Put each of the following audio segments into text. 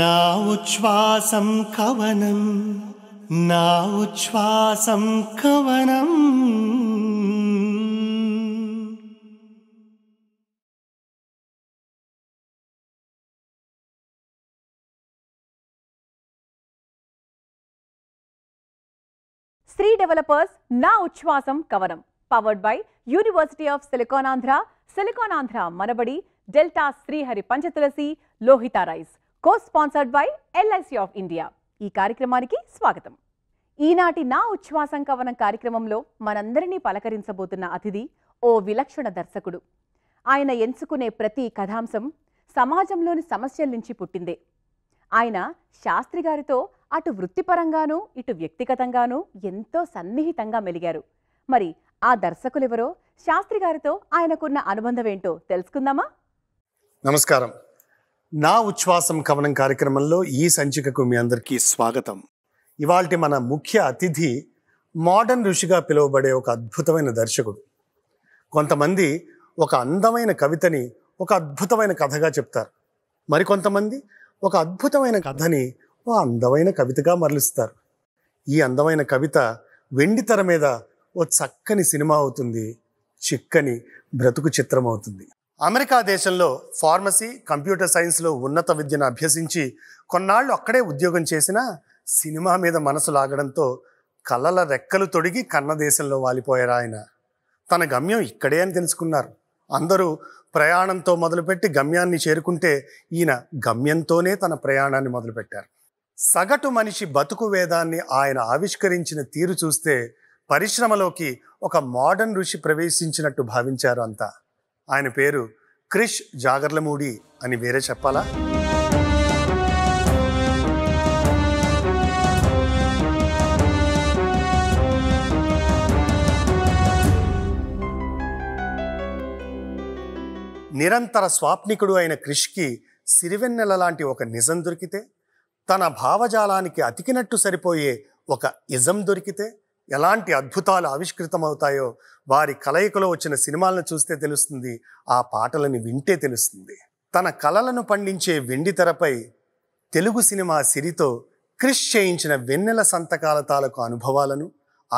నా ఉచ్ఛ్వాసం కవనం నా ఉచ్ఛ్వాసం కవనం స్త్రీ డెవలపర్స్ నా ఉచ్ఛ్వాసం Kavanam powered by University of Silicon Andhra Silicon Andhra ManaBadi Delta Srihari Panchatulasi Lohita co sponsored by LIC of India ఈ కార్యక్రమానికి స్వాగతం ఈనాటి నా ఉచ్ఛ్వాసం కవనం కార్యక్రమంలో మనందరినీ పలకరించబోతున్న అతిథి ఓ విలక్షణ దర్శకుడు ఆయన ఎంచుకునే ప్రతి కథాంశం సమాజంలోని సమస్యల నుంచి పుట్టిందే ఆయన శాస్త్రి గారితో అటు వృత్తిపరంగానూ ఇటు వ్యక్తిగతంగానూ ఎంతో సన్నిహితంగా మెలిగారు మరి ఆ దర్శకులెవరో శాస్త్రి గారితో ఆయనకున్న అనుబంధం ఏంటో తెలుసుకుందామా నమస్కారం నా ఉచ్ఛ్వాసం కవనం కార్యక్రమంలో ఈ సంచికకు మీ అందరికీ స్వాగతం ఇవాళ మన ముఖ్య అతిథి మోడర్న్ ఋషిగా పిలువబడే ఒక అద్భుతమైన దర్శకుడు కొంతమంది ఒక అందమైన కవితని ఒక అద్భుతమైన కథగా చెప్తారు మరికొంతమంది ఒక అద్భుతమైన కథని ఓ అందమైన కవితగా మరలుస్తారు ఈ అందమైన కవిత వెండితెర మీద ఓ చక్కని సినిమా అవుతుంది చిక్కని బ్రతుకు చిత్రం అవుతుంది అమెరికా దేశంలో ఫార్మసీ కంప్యూటర్ సైన్స్లో ఉన్నత విద్యను అభ్యసించి కొన్నాళ్ళు అక్కడే ఉద్యోగం చేసిన సినిమా మీద మనసు లాగడంతో కళ్ళల రెక్కలు తొడిగి కన్న దేశంలో వాలిపోయారు ఆయన తన గమ్యం ఇక్కడే అని తెలుసుకున్నారు అందరూ ప్రయాణంతో మొదలుపెట్టి గమ్యాన్ని చేరుకుంటే ఈయన గమ్యంతోనే తన ప్రయాణాన్ని మొదలుపెట్టారు సగటు మనిషి బతుకు వేదాన్ని ఆయన ఆవిష్కరించిన తీరు చూస్తే పరిశ్రమలోకి ఒక మోడర్న్ ఋషి ప్రవేశించినట్టు భావించారు అంతా ఆయన పేరు క్రిష్ జాగర్లమూడి అని వేరే చెప్పాలా నిరంతర స్వాప్నికుడు అయిన క్రిష్కి సిరివెన్నెల లాంటి ఒక నిజం దొరికితే తన భావజాలానికి అతికినట్టు సరిపోయే ఒక ఇజం దొరికితే ఎలాంటి అద్భుతాలు ఆవిష్కృతమవుతాయో వారి కలయికలో వచ్చిన సినిమాలను చూస్తే తెలుస్తుంది ఆ పాటలను వింటే తెలుస్తుంది తన కలలను పండించే వెండి తెరపై తెలుగు సినిమా సిరితో క్రిష్ చేయించిన వెన్నెల సంతకాల తాలకు అనుభవాలను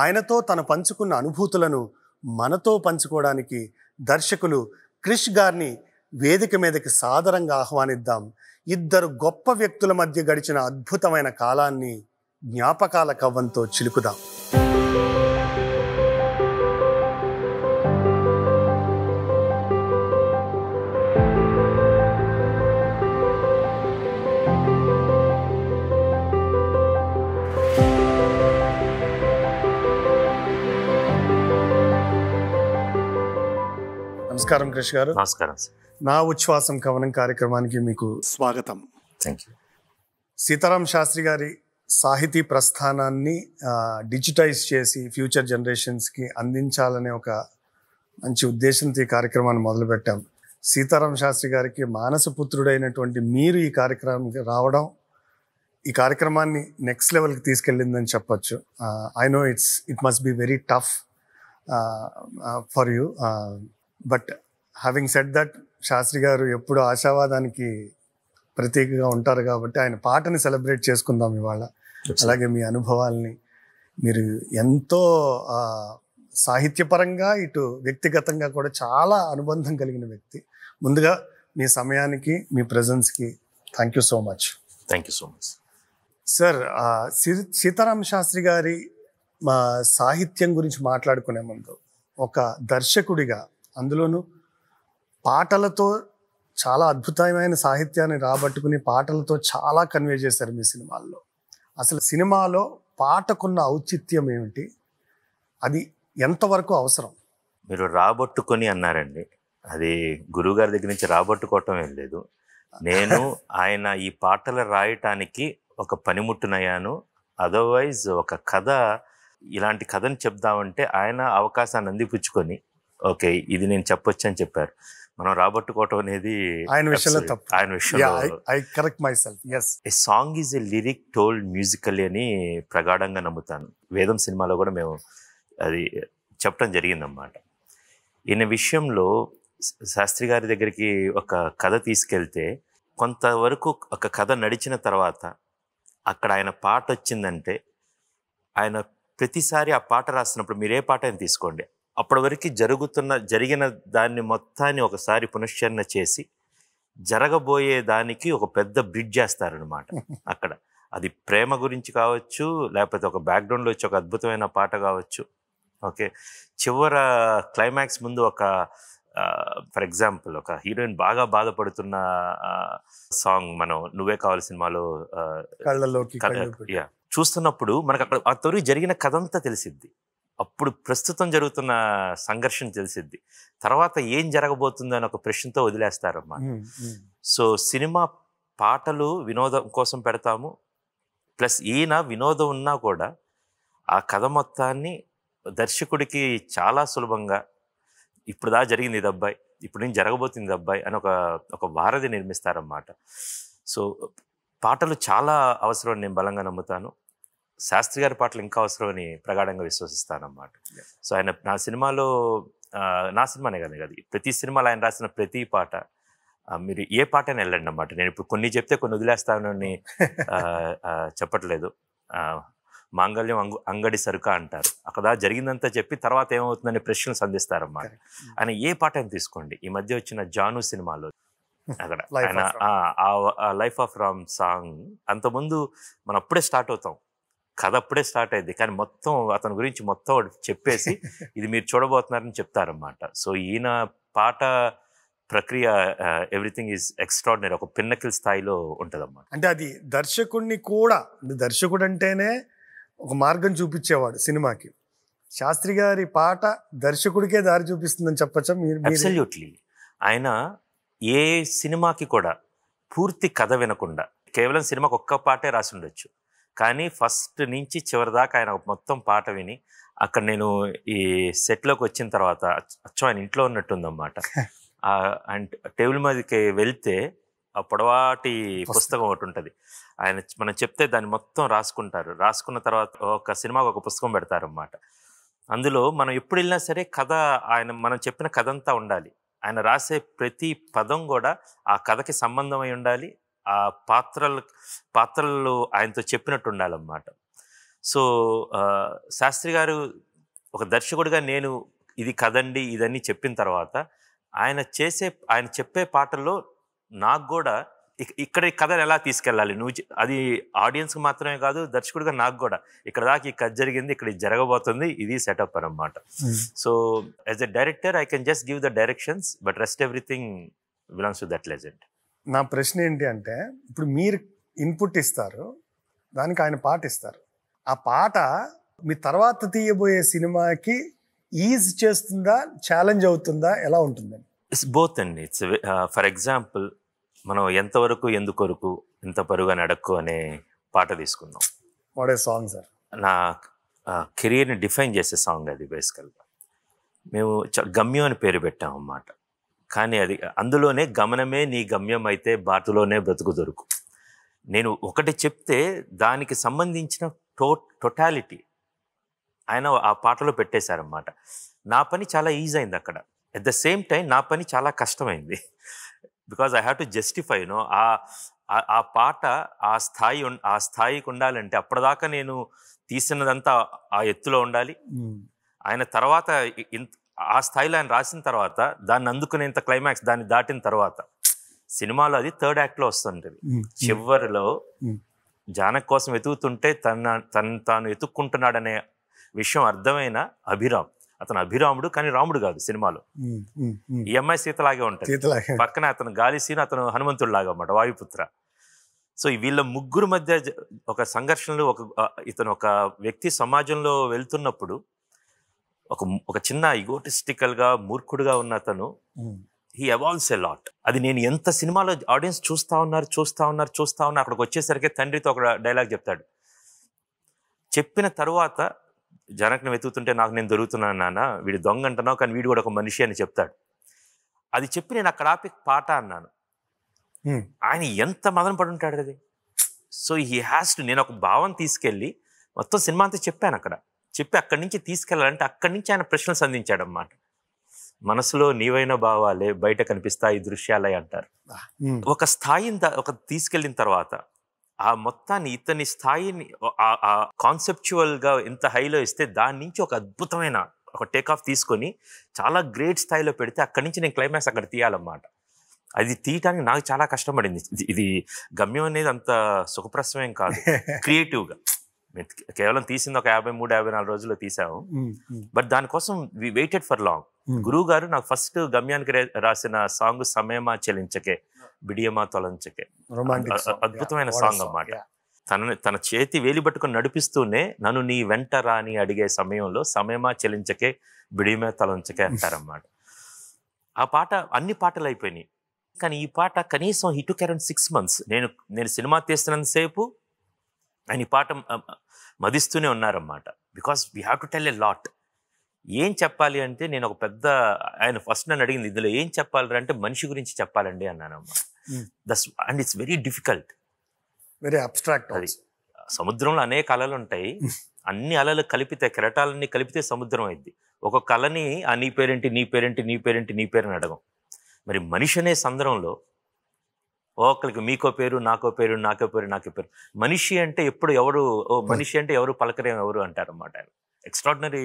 ఆయనతో తను పంచుకున్న అనుభూతులను మనతో పంచుకోవడానికి దర్శకులు క్రిష్ గారిని వేదిక మీదకి సాదరంగా ఆహ్వానిద్దాం ఇద్దరు గొప్ప వ్యక్తుల మధ్య గడిచిన అద్భుతమైన కాలాన్ని జ్ఞాపకాల కవ్వంతో చిలుకుదాం నమస్కారం కృష్ గారు నమస్కారం నా ఉచ్ఛ్వాసం కవనం కార్యక్రమానికి మీకు స్వాగతం థ్యాంక్ యూ సీతారాం శాస్త్రి గారి సాహితీ ప్రస్థానాన్ని డిజిటైజ్ చేసి ఫ్యూచర్ జనరేషన్స్కి అందించాలనే ఒక మంచి ఉద్దేశంతో ఈ కార్యక్రమాన్ని మొదలుపెట్టాం సీతారాం శాస్త్రి గారికి మానసపుత్రుడైనటువంటి మీరు ఈ కార్యక్రమానికి రావడం ఈ కార్యక్రమాన్ని నెక్స్ట్ లెవెల్కి తీసుకెళ్ళిందని చెప్పచ్చు I know it's it must be very tough for you but having set that Sastry గారు ఎప్పుడు ఆశావాదానికి ప్రతీకగా ఉంటారు కాబట్టి ఆయన పాటని సెలబ్రేట్ చేసుకుందాం ఇవాళ అలాగే మీ అనుభవాల్ని మీరు ఎంతో సాహిత్యపరంగా ఇటు వ్యక్తిగతంగా కూడా చాలా అనుబంధం కలిగిన వ్యక్తి ముందుగా మీ సమయానికి మీ ప్రజెన్స్కి thank you so much thank you so much sir Sitarama Sastry గారి మా సాహిత్యం గురించి మాట్లాడుకునే ముందు ఒక దర్శకుడిగా అందులోనూ పాటలతో చాలా అద్భుతమైన సాహిత్యాన్ని రాబట్టుకుని పాటలతో చాలా కన్వే చేశారు మీ సినిమాల్లో అసలు సినిమాలో పాటకున్న ఔచిత్యం ఏమిటి అది ఎంతవరకు అవసరం మీరు రాబట్టుకొని అన్నారండి అది గురువుగారి దగ్గర నుంచి రాబట్టుకోవటం ఏం లేదు నేను ఆయన ఈ పాటలు రాయటానికి ఒక పనిముట్టునయ్యాను అదర్వైజ్ ఒక కథ ఇలాంటి కథను చెప్దామంటే ఆయన అవకాశాన్ని అందిపుచ్చుకొని ఓకే ఇది నేను చెప్పొచ్చు అని చెప్పారు మనం రాబట్టుకోవటం అనేది ఆయన విషయంలో తప్పు ఆయన విషయంలో I correct myself song is a lyric told musical అని ప్రగాఢంగా నమ్ముతాను వేదం సినిమాలో కూడా మేము అది చెప్పడం జరిగిందన్నమాట ఈయన విషయంలో శాస్త్రి గారి దగ్గరికి ఒక కథ తీసుకెళ్తే కొంతవరకు ఒక కథ నడిచిన తర్వాత అక్కడ ఆయన పాట వచ్చిందంటే ఆయన ప్రతిసారి ఆ పాట రాసినప్పుడు మీరు ఏ పాట ఆయన తీసుకోండి అప్పటి వరకు జరుగుతున్న జరిగిన దాన్ని మొత్తాన్ని ఒకసారి పునశ్చరణ చేసి జరగబోయే దానికి ఒక పెద్ద బ్రిడ్జ్ చేస్తారనమాట అక్కడ అది ప్రేమ గురించి కావచ్చు లేకపోతే ఒక బ్యాక్గ్రౌండ్లో వచ్చి ఒక అద్భుతమైన పాట కావచ్చు ఓకే చివర క్లైమాక్స్ ముందు ఒక ఫర్ ఎగ్జాంపుల్ ఒక హీరోయిన్ బాగా బాధపడుతున్న సాంగ్ మనం నువ్వే కావాలి సినిమాలో చూస్తున్నప్పుడు మనకు అక్కడ ఆ తొలి జరిగిన కథ అంతా తెలిసిద్ది అప్పుడు ప్రస్తుతం జరుగుతున్న సంఘర్షణ తెలిసిద్ది తర్వాత ఏం జరగబోతుంది అని ఒక ప్రశ్నతో వదిలేస్తారమ్మా సో సినిమా పాటలు వినోదం కోసం పెడతాము ప్లస్ ఈయన వినోదం ఉన్నా కూడా ఆ కథ మొత్తాన్ని దర్శకుడికి చాలా సులభంగా ఇప్పుడు దా జరిగింది ఇది అబ్బాయి ఇప్పుడు నేను జరగబోతుంది అబ్బాయి అని ఒక ఒక వారధి నిర్మిస్తారన్నమాట సో పాటలు చాలా అవసరం నేను బలంగా నమ్ముతాను శాస్త్రి గారి పాటలు ఇంకా అవసరం అని ప్రగాఢంగా విశ్వసిస్తానన్నమాట సో ఆయన నా సినిమాలో నా సినిమానే కానీ కాదు ప్రతి సినిమాలో ఆయన రాసిన ప్రతి పాట మీరు ఏ పాటైనా వెళ్ళండి అన్నమాట నేను ఇప్పుడు కొన్ని చెప్తే కొన్ని వదిలేస్తానని చెప్పట్లేదు మాంగళ్యం అంగు అంగడి సరుక అంటారు అక్కడ జరిగిందంతా చెప్పి తర్వాత ఏమవుతుందనే ప్రశ్నలు సంధిస్తారన్నమాట hmm. ఆయన ఏ పాట తీసుకోండి ఈ మధ్య వచ్చిన జాను సినిమాలో అక్కడ ఆయన లైఫ్ ఆఫ్ రామ్ సాంగ్ అంతకుముందు మనం అప్పుడే స్టార్ట్ అవుతాం కథ అప్పుడే స్టార్ట్ అయింది కానీ మొత్తం అతని గురించి మొత్తం చెప్పేసి ఇది మీరు చూడబోతున్నారని చెప్తారన్నమాట సో ఈయన పాట ప్రక్రియ ఎవ్రీథింగ్ ఈజ్ ఎక్స్ట్రాడినరీ ఒక పిన్నకిల్ స్థాయిలో ఉంటుందన్నమాట అంటే అది దర్శకుడిని కూడా దర్శకుడు అంటేనే ఒక మార్గం చూపించేవాడు సినిమాకి శాస్త్రి గారి పాట దర్శకుడికే దారి చూపిస్తుందని చెప్పచ్చా మీరు అబ్సల్యూట్లీ ఆయన ఏ సినిమాకి కూడా పూర్తి కథ వినకుండా కేవలం సినిమాకి ఒక్క పాటే రాసి ఉండొచ్చు కానీ ఫస్ట్ నుంచి చివరి దాకా ఆయన మొత్తం పాట విని అక్కడ నేను ఈ సెట్లోకి వచ్చిన తర్వాత అచ్చం ఆయన ఇంట్లో ఉన్నట్టుందన్నమాట అండ్ టేబుల్ మీదకి వెళ్తే ఆ పొడవాటి పుస్తకం ఒకటి ఉంటుంది ఆయన మనం చెప్తే దాన్ని మొత్తం రాసుకుంటారు రాసుకున్న తర్వాత ఒక సినిమాకి ఒక పుస్తకం పెడతారన్నమాట అందులో మనం ఎప్పుడు వెళ్ళినా సరే కథ ఆయన మనం చెప్పిన కథ అంతా ఉండాలి ఆయన రాసే ప్రతి పదం కూడా ఆ కథకి సంబంధమై ఉండాలి ఆ పాత్రలు పాత్రలు ఆయనతో చెప్పినట్టు ఉండాలన్నమాట సో శాస్త్రి గారు ఒక దర్శకుడిగా నేను ఇది కదండి ఇదన్నీ చెప్పిన తర్వాత ఆయన చేసే ఆయన చెప్పే పాటల్లో నాకు కూడా ఇక్కడ ఈ కథను ఎలా తీసుకెళ్ళాలి నువ్వు అది ఆడియన్స్కి మాత్రమే కాదు దర్శకుడిగా నాకు కూడా ఇక్కడ దాకా ఈ కథ జరిగింది ఇక్కడ ఇది జరగబోతుంది ఇది సెటప్ అనమాట so as a director I can just give the directions but rest everything belongs to that legend నా ప్రశ్న ఏంటి అంటే ఇప్పుడు మీరు ఇన్పుట్ ఇస్తారు దానికి ఆయన పాట ఇస్తారు ఆ పాట మీ తర్వాత తీయబోయే సినిమాకి ఈజ్ చేస్తుందా ఛాలెంజ్ అవుతుందా ఎలా ఉంటుందండి ఇట్స్ బోత్ అండి ఇట్స్ ఫర్ ఎగ్జాంపుల్ మనం ఎంతవరకు ఎందుకొరకు ఎంత పరుగా నడక్కు అనే పాట తీసుకుందాం వాడే సాంగ్ సార్ నా కెరియర్ని డిఫైన్ చేసే సాంగ్ అది బేసికల్గా మేము గమ్యం అని పేరు పెట్టాం అన్నమాట కానీ అది అందులోనే గమనమే నీ గమ్యం అయితే బాటలోనే బ్రతుకు దొరుకు నేను ఒకటి చెప్తే దానికి సంబంధించిన టో టొటాలిటీ ఆయన ఆ పాటలో పెట్టేశారన్నమాట నా పని చాలా ఈజీ అయింది అక్కడ అట్ ద సేమ్ టైం నా పని చాలా కష్టమైంది because I have to justify no ఆ ఆ పాట ఆ స్థాయి ఆ స్థాయికి ఉండాలంటే అప్పటిదాకా నేను తీసినదంతా ఆ ఎత్తులో ఉండాలి ఆయన తర్వాత ఆ స్థాయిలో ఆయన రాసిన తర్వాత దాన్ని అందుకునేంత క్లైమాక్స్ దాన్ని దాటిన తర్వాత సినిమాలో అది థర్డ్ యాక్ట్లో వస్తుంటుంది చివరిలో జానక్ కోసం వెతుకుతుంటే తన తను తాను వెతుక్కుంటున్నాడనే విషయం అర్థమైన అభిరామ్ అతను అభిరాముడు కానీ రాముడు కాదు సినిమాలో ఈ అమ్మాయి సీతలాగే ఉంటాయి పక్కన అతను గాలి సీన్ అతను హనుమంతుడు లాగా అన్నమాట వాయుపుత్ర సో వీళ్ళ ముగ్గురు మధ్య ఒక సంఘర్షణలు ఒక ఇతను ఒక వ్యక్తి సమాజంలో వెళ్తున్నప్పుడు ఒక ఒక చిన్న ఇగోటిస్టికల్గా మూర్ఖుడుగా ఉన్న అతను హీ అవాల్వ్స్ ఎ లాట్ అది నేను ఎంత సినిమాలో ఆడియన్స్ చూస్తా ఉన్నారు చూస్తా ఉన్నారు చూస్తా ఉన్నారు అక్కడికి వచ్చేసరికి తండ్రితో ఒక డైలాగ్ చెప్తాడు చెప్పిన తర్వాత జనక్ని వెతుకుతుంటే నాకు నేను దొరుకుతున్నాను నాన్న వీడు దొంగ అంటున్నావు కానీ వీడు కూడా ఒక మనిషి అని చెప్తాడు అది చెప్పి నేను అక్కడ ఆపి పాట అన్నాను ఆయన ఎంత మదన పడి ఉంటాడు అది సో హీ హ్యాస్ టు నేను ఒక భావం తీసుకెళ్ళి మొత్తం సినిమా అంతా చెప్పాను అక్కడ చెప్పి అక్కడి నుంచి తీసుకెళ్లాలంటే అక్కడి నుంచి ఆయన ప్రశ్నలు అన్నమాట మనసులో నీవైన భావాలే బయట కనిపిస్తాయి దృశ్యాలే అంటారు ఒక స్థాయిని ఒక తీసుకెళ్ళిన తర్వాత ఆ మొత్తాన్ని ఇతని స్థాయిని ఆ గా ఎంత హైలో ఇస్తే దాని నుంచి ఒక అద్భుతమైన ఒక టేక్ ఆఫ్ తీసుకొని చాలా గ్రేట్ స్థాయిలో పెడితే అక్కడి నుంచి నేను క్లైమాక్స్ అక్కడ తీయాలన్నమాట అది తీయటానికి నాకు చాలా కష్టపడింది ఇది గమ్యం అనేది అంత సుఖప్రసమేం కాదు క్రియేటివ్గా కేవలం తీసింది ఒక యాభై మూడు యాభై నాలుగు రోజుల్లో తీసాము బట్ దానికోసం వి వెయిటెడ్ ఫర్ లాంగ్ గురువు గారు నాకు ఫస్ట్ గమ్యానికి రాసిన సాంగ్ సమయమా చెలించకే బిడియమా తొలంచకే అద్భుతమైన సాంగ్ అన్నమాట తనని తన చేతి వేలి పట్టుకుని నడిపిస్తూనే నన్ను నీ వెంట రాని అడిగే సమయంలో సమయమా చెలించకే బిడియమే తలంచకే అంటారన్నమాట ఆ పాట అన్ని పాటలు అయిపోయినాయి కానీ ఈ పాట కనీసం హిట్ కెరెంట్ సిక్స్ మంత్స్ నేను నేను సినిమా తీస్తున్నంతసేపు ఆయన ఈ పాట మదిస్తూనే ఉన్నారన్నమాట because we have to tell a lot ఏం చెప్పాలి అంటే నేను ఒక పెద్ద ఆయన ఫస్ట్ నన్ను అడిగింది ఇందులో ఏం చెప్పాలి అంటే మనిషి గురించి చెప్పాలండి అన్నానమ్మా thus and it's very difficult very abstract అది సముద్రంలో అనేక అలలు ఉంటాయి hmm. అన్ని అలలు కలిపితే కెరటాలన్నీ కలిపితే సముద్రం అయింది ఒక కళని ఆ నీ పేరేంటి నీ పేరేంటి నీ పేరేంటి నీ పేరుని అడగం మరి మనిషి అనే సందర్భంలో ఒకరికి మీకో పేరు నాకో పేరు నాకో పేరు నాకో పేరు మనిషి అంటే ఎప్పుడు ఎవరు ఓ మనిషి అంటే ఎవరు పలకరేం ఎవరు అంటారు అన్నమాట ఎక్స్ట్రాడినరీ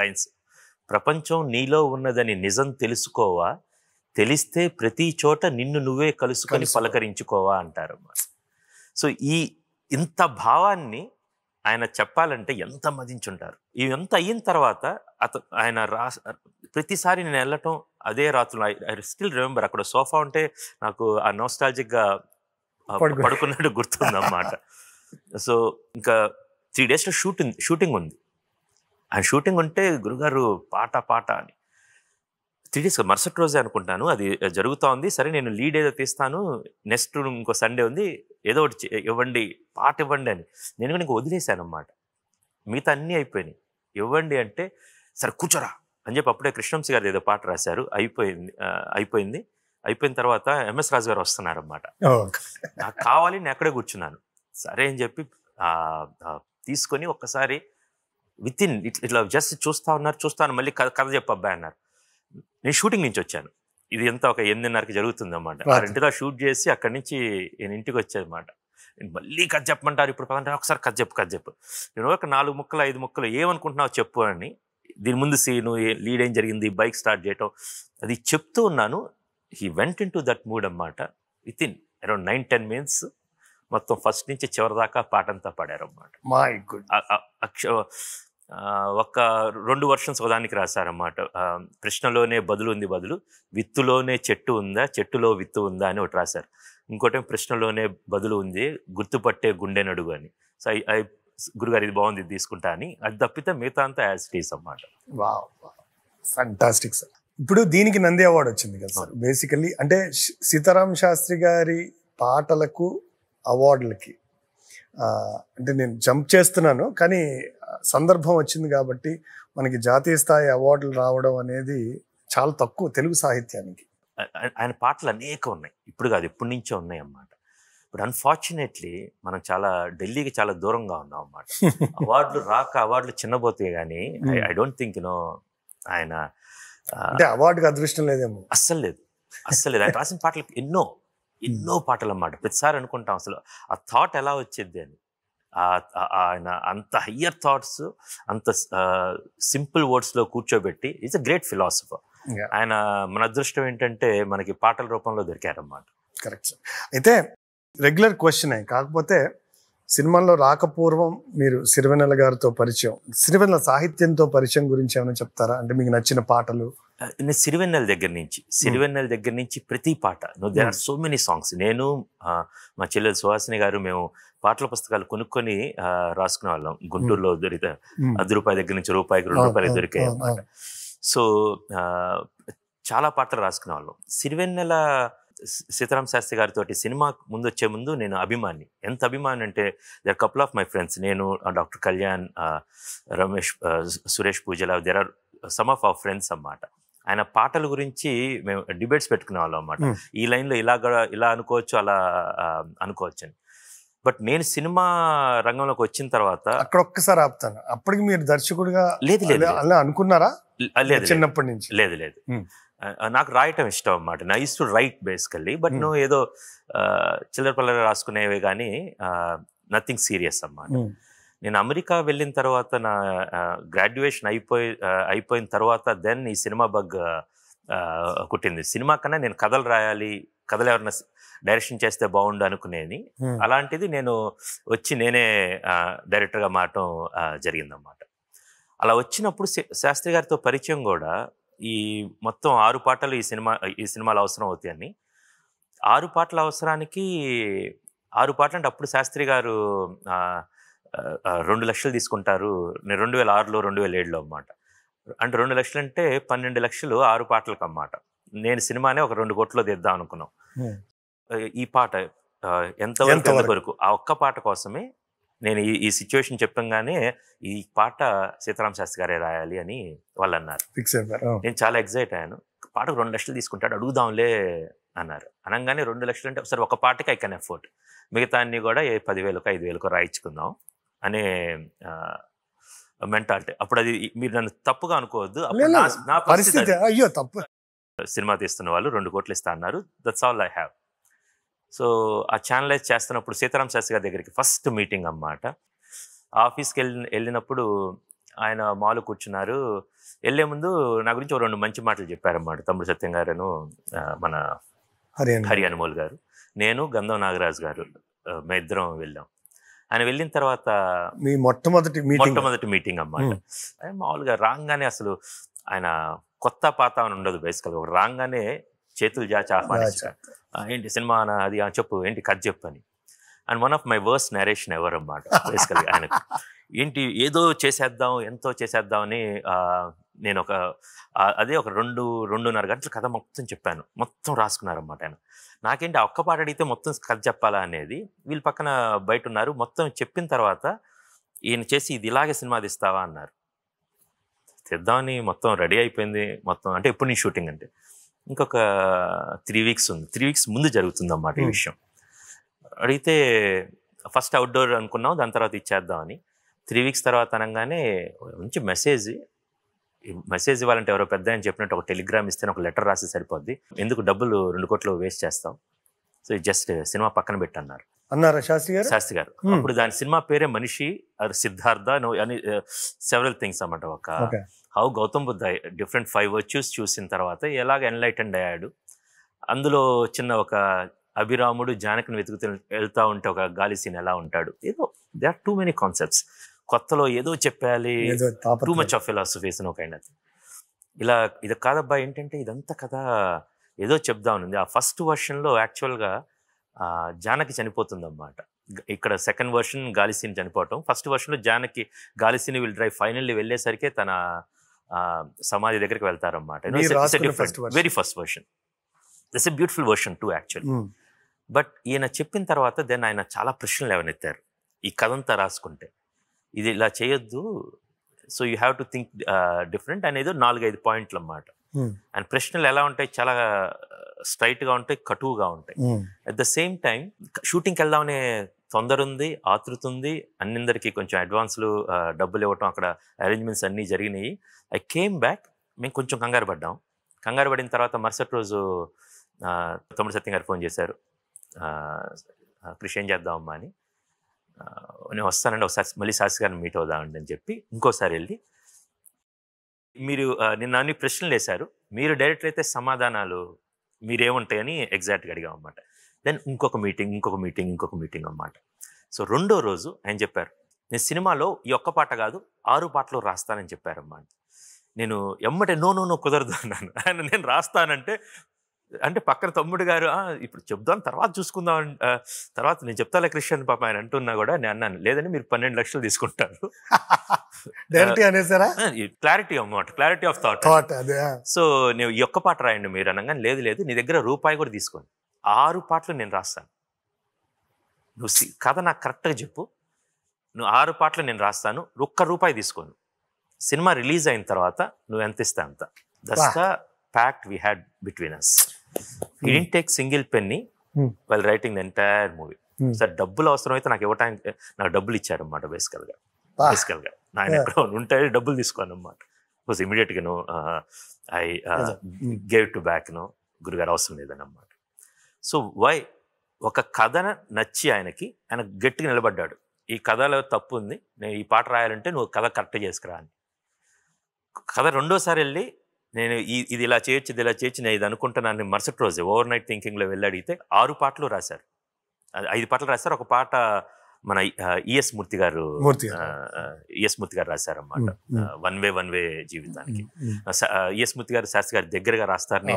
లైన్స్ ప్రపంచం నీలో ఉన్నదని నిజం తెలుసుకోవా తెలిస్తే ప్రతి చోట నిన్ను నువ్వే కలుసుకొని పలకరించుకోవా అంటారు సో ఈ ఇంత భావాన్ని ఆయన చెప్పాలంటే ఎంత మదించుంటారు ఎంత అయిన తర్వాత అత ఆయన రా ప్రతిసారి నేను వెళ్ళటం అదే రాత్రులు ఐ స్టిల్ రిమెంబర్ అక్కడ సోఫా ఉంటే నాకు ఆ నోస్టాలజిక్గా పడుకున్నట్టు గుర్తుంది అన్నమాట సో ఇంకా త్రీ డేస్లో షూటింగ్ షూటింగ్ ఉంది ఆ షూటింగ్ ఉంటే గురుగారు పాట పాట అని త్రీ డేస్ మరుసటి రోజే అనుకుంటాను అది జరుగుతూ ఉంది సరే నేను లీడ్ ఏదో తీస్తాను నెక్స్ట్ ఇంకో సండే ఉంది ఏదో ఒకటి ఇవ్వండి పాట ఇవ్వండి అని నేను కూడా ఇంకా వదిలేశాను అన్నమాట మిగతా అన్నీ అయిపోయినాయి ఇవ్వండి అంటే సరే కూర్చోరా అని చెప్పి అప్పుడే కృష్ణంశి గారు ఏదో పాట రాశారు అయిపోయింది అయిపోయింది అయిపోయిన తర్వాత ఎంఎస్ రాజు గారు వస్తున్నారన్నమాట నాకు కావాలి నేను అక్కడే కూర్చున్నాను సరే అని చెప్పి తీసుకొని ఒక్కసారి విత్ ఇన్ ఇట్లా జస్ట్ చూస్తా ఉన్నారు చూస్తాను మళ్ళీ కథ కథ చెప్పబ్బాయి అన్నారు నేను షూటింగ్ నుంచి వచ్చాను ఇది ఎంత ఒక ఎనిమిదిన్నరకి జరుగుతుందన్నమాట రెండుగా షూట్ చేసి అక్కడి నుంచి నేను ఇంటికి వచ్చేదన్నమాట నేను మళ్ళీ కజ్జెప్పమంటారు చెప్పమంటారు ఇప్పుడు పదంటే ఒకసారి కథ చెప్పు చెప్పు నేను ఒక నాలుగు ముక్కలు ఐదు ముక్కలు ఏమనుకుంటున్నావు చెప్పు అని దీని ముందు సీను లీడ్ ఏం జరిగింది బైక్ స్టార్ట్ చేయటం అది చెప్తూ ఉన్నాను he went into that mood అన్నమాట within around nine ten minutes మొత్తం ఫస్ట్ నుంచి చివరి దాకా పాటంతా పాడారు అన్నమాట ఒక్క రెండు వర్షన్స్ ఒకదానికి రాశారన్నమాట కృష్ణలోనే బదులు ఉంది బదులు విత్తులోనే చెట్టు ఉందా చెట్టులో విత్తు ఉందా అని ఒకటి రాశారు ఇంకోటి కృష్ణలోనే బదులు ఉంది గుర్తుపట్టే గుండె నడుగు అని సో ఐ గురుగారు ఇది బాగుంది తీసుకుంటా అని అది తప్పితే మిగతా అంతా యాజ్ టీస్ అన్నమాట ఫ్యాంటాస్టిక్ సార్ ఇప్పుడు దీనికి నంది అవార్డు వచ్చింది కదా సార్ బేసికల్లీ అంటే సీతారాం శాస్త్రి గారి పాటలకు అవార్డులకి అంటే నేను జంప్ చేస్తున్నాను కానీ సందర్భం వచ్చింది కాబట్టి మనకి జాతీయ స్థాయి అవార్డులు రావడం అనేది చాలా తక్కువ తెలుగు సాహిత్యానికి ఆయన పాటలు అనేక ఉన్నాయి ఇప్పుడు కాదు ఎప్పటి నుంచో ఉన్నాయి అన్నమాట ఇప్పుడు అన్ఫార్చునేట్లీ మనం చాలా ఢిల్లీకి చాలా దూరంగా ఉన్నాం అన్నమాట అవార్డులు రాక అవార్డులు చిన్నపోతాయి కానీ ఐ డోంట్ థింక్ నో ఆయన అంటే అవార్డుకి అదృష్టం లేదేమో అస్సలు లేదు అస్సలు లేదు ఆయన రాసిన పాటలు ఎన్నో ఎన్నో పాటలు అన్నమాట ప్రతిసారి అనుకుంటాం అసలు ఆ థాట్ ఎలా వచ్చేది అని ఆయన అంత హయ్యర్ థాట్స్ అంత సింపుల్ వర్డ్స్లో కూర్చోబెట్టి ఈజ్ అ గ్రేట్ ఫిలాసఫర్ ఆయన మన అదృష్టం ఏంటంటే మనకి పాటల రూపంలో దొరికారన్నమాట కరెక్ట్ అయితే రెగ్యులర్ క్వశ్చనే కాకపోతే సినిమాల్లో రాకపూర్వం మీరు సిరివెన్నెల గారితో పరిచయం సిరివెన్నెల సాహిత్యంతో పరిచయం గురించి ఏమైనా చెప్తారా అంటే మీకు నచ్చిన పాటలు నేను సిరివెన్నెల దగ్గర నుంచి సిరివెన్నెల దగ్గర నుంచి ప్రతి పాట no they are so many songs నేను మా చెల్లెలు సుహాసిని గారు మేము పాటల పుస్తకాలు కొనుక్కొని రాసుకునే వాళ్ళం గుంటూరులో దొరికితే అది రూపాయి దగ్గర నుంచి రూపాయికి రెండు రూపాయలు దొరికాయి అన్నమాట సో చాలా పాటలు రాసుకునే వాళ్ళం సిరివెన్నెల సీతారాం శాస్త్రి గారితో సినిమా ముందు వచ్చే ముందు నేను అభిమాని ఎంత అభిమాని అంటే there couple of my friends నేను doctor Kalyan Ramesh Suresh Pujala there are some of our friends అన్నమాట ఆయన పాటల గురించి మేము డిబేట్స్ పెట్టుకునే వాళ్ళం అన్నమాట hmm. ఈ లైన్లో ఇలా ఇలా అనుకోవచ్చు అలా అనుకోవచ్చు అని బట్ నేను సినిమా రంగంలోకి వచ్చిన తర్వాత అక్కడ ఒక్కసారి ఆపుతాను అప్పటికి మీరు దర్శకుడిగా లేదు లేదు అలా అనుకున్నారా లేదు చిన్నప్పటి నుంచి లేదు లేదు hmm. నాకు రాయటం ఇష్టం అన్నమాట నా is to write basically but నువ్వు ఏదో చిల్లర పిల్లలు రాసుకునేవి కానీ నథింగ్ సీరియస్ అన్నమాట నేను అమెరికా వెళ్ళిన తర్వాత నా గ్రాడ్యుయేషన్ అయిపోయి అయిపోయిన తర్వాత దెన్ ఈ సినిమా బగ్ కుట్టింది సినిమా కన్నా నేను కథలు రాయాలి కథలు ఎవరైనా డైరెక్షన్ చేస్తే బాగుండు అనుకునేది అలాంటిది నేను వచ్చి నేనే డైరెక్టర్గా మారటం జరిగిందన్నమాట అలా వచ్చినప్పుడు శాస్త్రి గారితో పరిచయం కూడా ఈ మొత్తం ఆరు పాటలు ఈ సినిమా ఈ సినిమాలు అవసరం అవుతాయని ఆరు పాటల అవసరానికి ఆరు పాటలు అంటే అప్పుడు శాస్త్రి గారు రెండు లక్షలు తీసుకుంటారు రెండు వేల ఆరులో రెండు వేల ఏడులో అన్నమాట అంటే రెండు లక్షలు అంటే పన్నెండు లక్షలు ఆరు పాటలకు అన్నమాట నేను సినిమానే ఒక రెండు కోట్లో తీద్దాం అనుకున్నాం ఈ పాట ఎంతవరకు ఎంతవరకు ఆ ఒక్క పాట కోసమే నేను ఈ ఈ సిచ్యువేషన్ చెప్పంగానే ఈ పాట సీతారాం శాస్త్రి గారే రాయాలి అని వాళ్ళు అన్నారు నేను చాలా ఎగ్జైట్ అయ్యాను పాటకు రెండు లక్షలు తీసుకుంటాడు అడుగుదాంలే అన్నారు అనగానే రెండు లక్షలు అంటే ఒకసారి ఒక పాటకి ఐ కెన్ ఎఫోర్ట్ మిగతా అన్ని కూడా ఏ పదివేలకు ఐదు వేలకు రాయించుకుందాం అనే మెంటాలిటీ అప్పుడు అది మీరు నన్ను తప్పుగా అనుకోవద్దు నా పరిస్థితి అయ్యో తప్పు సినిమా తీస్తున్న వాళ్ళు రెండు కోట్లు ఇస్తా అన్నారు that's all I have so ఆ ఛానలైజ్ చేస్తున్నప్పుడు సీతారాం శాస్త్రి గారి దగ్గరికి ఫస్ట్ మీటింగ్ అన్నమాట ఆఫీస్కి వెళ్ళి వెళ్ళినప్పుడు ఆయన మాలు కూర్చున్నారు వెళ్ళే ముందు నా గురించి రెండు మంచి మాటలు చెప్పారన్నమాట తమ్ముడు సత్యం గారును మన హరి అనుమోల్ గారు నేను గంధం నాగరాజు గారు మే ఇద్దరం వెళ్ళాం ఆయన వెళ్ళిన తర్వాత మీ మొట్టమొదటి మొట్టమొదటి మీటింగ్ అన్నమాట మామూలుగా రాగానే అసలు ఆయన కొత్త పాత అని ఉండదు బేసికల్గా రాగానే చేతులు జాచి ఆహ్వానించారు ఏంటి సినిమా అది చెప్పు ఏంటి కథ చెప్పు అని and one of my verse narration ఎవరు అనమాట బేసికల్గా ఆయనకు ఏంటి ఏదో చేసేద్దాం ఎంతో చేసేద్దాం అని నేను ఒక అదే ఒక రెండు రెండున్నర గంటల కథ మొత్తం చెప్పాను మొత్తం రాసుకున్నారన్నమాట ఆయన నాకేంటి ఆ ఒక్క పాట అడిగితే మొత్తం కథ చెప్పాలా అనేది వీళ్ళ పక్కన బయట ఉన్నారు మొత్తం చెప్పిన తర్వాత ఈయన చేసి ఇది ఇలాగే సినిమా తీస్తావా అన్నారు తెద్దామని మొత్తం రెడీ అయిపోయింది మొత్తం అంటే ఎప్పుడు నీ షూటింగ్ అంటే ఇంకొక త్రీ వీక్స్ ఉంది త్రీ వీక్స్ ముందు జరుగుతుంది అన్నమాట ఈ hmm. విషయం అడిగితే ఫస్ట్ అవుట్డోర్ అనుకున్నాం దాని తర్వాత ఇచ్చేద్దామని త్రీ వీక్స్ తర్వాత అనగానే మంచి మెసేజ్ మెసేజ్ ఇవ్వాలంటే ఎవరో పెద్ద అని చెప్పినట్టు ఒక టెలిగ్రామ్ ఇస్తే ఒక లెటర్ రాసి సరిపోద్ది ఎందుకు డబ్బులు రెండు కోట్లు వేస్ట్ చేస్తాం సో జస్ట్ సినిమా పక్కన పెట్టి అన్నారు శాస్త్రి గారు శాస్త్రి గారు hmm. అప్పుడు దాని సినిమా పేరే మనిషి సిద్ధార్థ అని సెవెరల్ థింగ్స్ అన్నమాట ఒక how Gautam Buddha different five virtues చూసిన తర్వాత ఎలాగ ఎన్లైటెండ్ అయ్యాడు అందులో చిన్న ఒక అభిరాముడు జానకిని వెతుకుతు వెళ్తూ ఉంటే ఒక గాలి సీన్ ఎలా ఉంటాడు ఏదో they are too many concepts కొత్తలో ఏదో చెప్పాలి టూ మచ్ ఆఫ్ ఫిలాసఫీస్ ఒక అయినది ఇలా ఇది కాదబ్బా ఏంటంటే ఇదంతా కథ ఏదో చెప్దాం ఉంది ఆ ఫస్ట్ వర్షన్లో యాక్చువల్గా జానకి చనిపోతుందన్నమాట ఇక్కడ సెకండ్ వర్షన్ గాలిసీని చనిపోవటం ఫస్ట్ వర్షన్లో జానకి గాలిసీని విల్ డ్రైవ్ ఫైనల్లీ వెళ్ళేసరికి తన సమాధి దగ్గరికి వెళ్తారనమాట very first version this a beautiful version two actual but ఈయన చెప్పిన తర్వాత దెన్ ఆయన చాలా ప్రశ్నలు ఎవరినెత్తారు ఈ కథ అంతా రాసుకుంటే ఇది ఇలా చేయొద్దు so you have to think different అనేది నాలుగైదు పాయింట్లు అన్నమాట అండ్ hmm. ప్రశ్నలు ఎలా ఉంటాయి చాలా స్ట్రైట్గా uh, ఉంటాయి కటువుగా ఉంటాయి అట్ ద సేమ్ టైం షూటింగ్కి వెళ్దామనే తొందర ఉంది ఆతృత ఉంది అన్నిందరికీ కొంచెం అడ్వాన్స్లు డబ్బులు ఇవ్వటం అక్కడ అరేంజ్మెంట్స్ అన్నీ జరిగినాయి ఐ కేమ్ బ్యాక్ మేము కొంచెం కంగారు పడ్డాం కంగారు పడిన తర్వాత మరుసటి రోజు తమ్ముడు సత్యం గారు ఫోన్ చేశారు కృషి ఏం చేద్దామమ్మా అని నేను వస్తానండి ఒకసారి మళ్ళీ శాస్త్రి గారిని మీట్ అవుదామండి అని చెప్పి ఇంకోసారి వెళ్ళి మీరు నిన్న అన్ని ప్రశ్నలు వేశారు మీరు డైరెక్ట్ అయితే సమాధానాలు మీరేముంటాయని ఎగ్జాక్ట్గా అడిగామన్నమాట దెన్ ఇంకొక మీటింగ్ ఇంకొక మీటింగ్ ఇంకొక మీటింగ్ అనమాట సో రెండో రోజు ఆయన చెప్పారు నేను సినిమాలో ఈ ఒక్క పాట కాదు ఆరు పాటలు రాస్తానని చెప్పారన్నమాట నేను ఎమ్మటే నో నో నో కుదరదు అన్నాను ఆయన నేను రాస్తానంటే అంటే పక్కన తమ్ముడు గారు ఇప్పుడు చెప్దాం తర్వాత చూసుకుందాం తర్వాత నేను చెప్తాలే కృష్ణ పాప ఆయన అంటున్నా కూడా నేను అన్నాను లేదని మీరు పన్నెండు లక్షలు తీసుకుంటారు క్లారిటీ అమ్మాట క్లారిటీ ఆఫ్ థాట్ సో నేను ఈ ఒక్క పాట రాయండి మీరు అనగానే లేదు లేదు నీ దగ్గర రూపాయి కూడా తీసుకోండి ఆరు పాటలు నేను రాస్తాను నువ్వు కథ నాకు కరెక్ట్గా చెప్పు నువ్వు ఆరు పాటలు నేను రాస్తాను ఒక్క రూపాయి తీసుకోను సినిమా రిలీజ్ అయిన తర్వాత నువ్వు ఎంత ఇస్తా అంత that's the pact we had between us in take single penny well writing the entire movie sir డబ్బులు అవసరం అయితే నాకు ఇవ్వటానికి నాకు డబ్బులు ఇచ్చారన్నమాట బేసికల్గా బేసికల్గా నాయన ఎక్కడ ఉంటే డబ్బులు తీసుకోను అనమాట బికాస్ నువ్వు I gave to back no గురుగారు అవసరం లేదని అనమాట సో వై ఒక కథ నచ్చి ఆయనకి ఆయన గట్టిగా నిలబడ్డాడు ఈ కథలో తప్పు ఉంది నేను ఈ పాట రాయాలంటే నువ్వు కథ కరెక్ట్ చేసుకురా అని కథ రెండోసారి వెళ్ళి నేను ఇది ఇలా చేయొచ్చు ఇది ఇలా చేయొచ్చు నేను ఇది అనుకుంటున్నాను మరుసటి రోజు ఓవర్ నైట్ థింకింగ్లో వెళ్ళి అడిగితే ఆరు పాటలు రాశారు ఐదు పాటలు రాశారు ఒక పాట మన ఈఎస్ మూర్తి e గారు ఈఎస్ మూర్తి e గారు రాశారన్నమాట వన్ వే వన్ వే జీవితానికి ఈఎస్ మూర్తి e గారు శాస్త్రి గారి దగ్గరగా రాస్తారని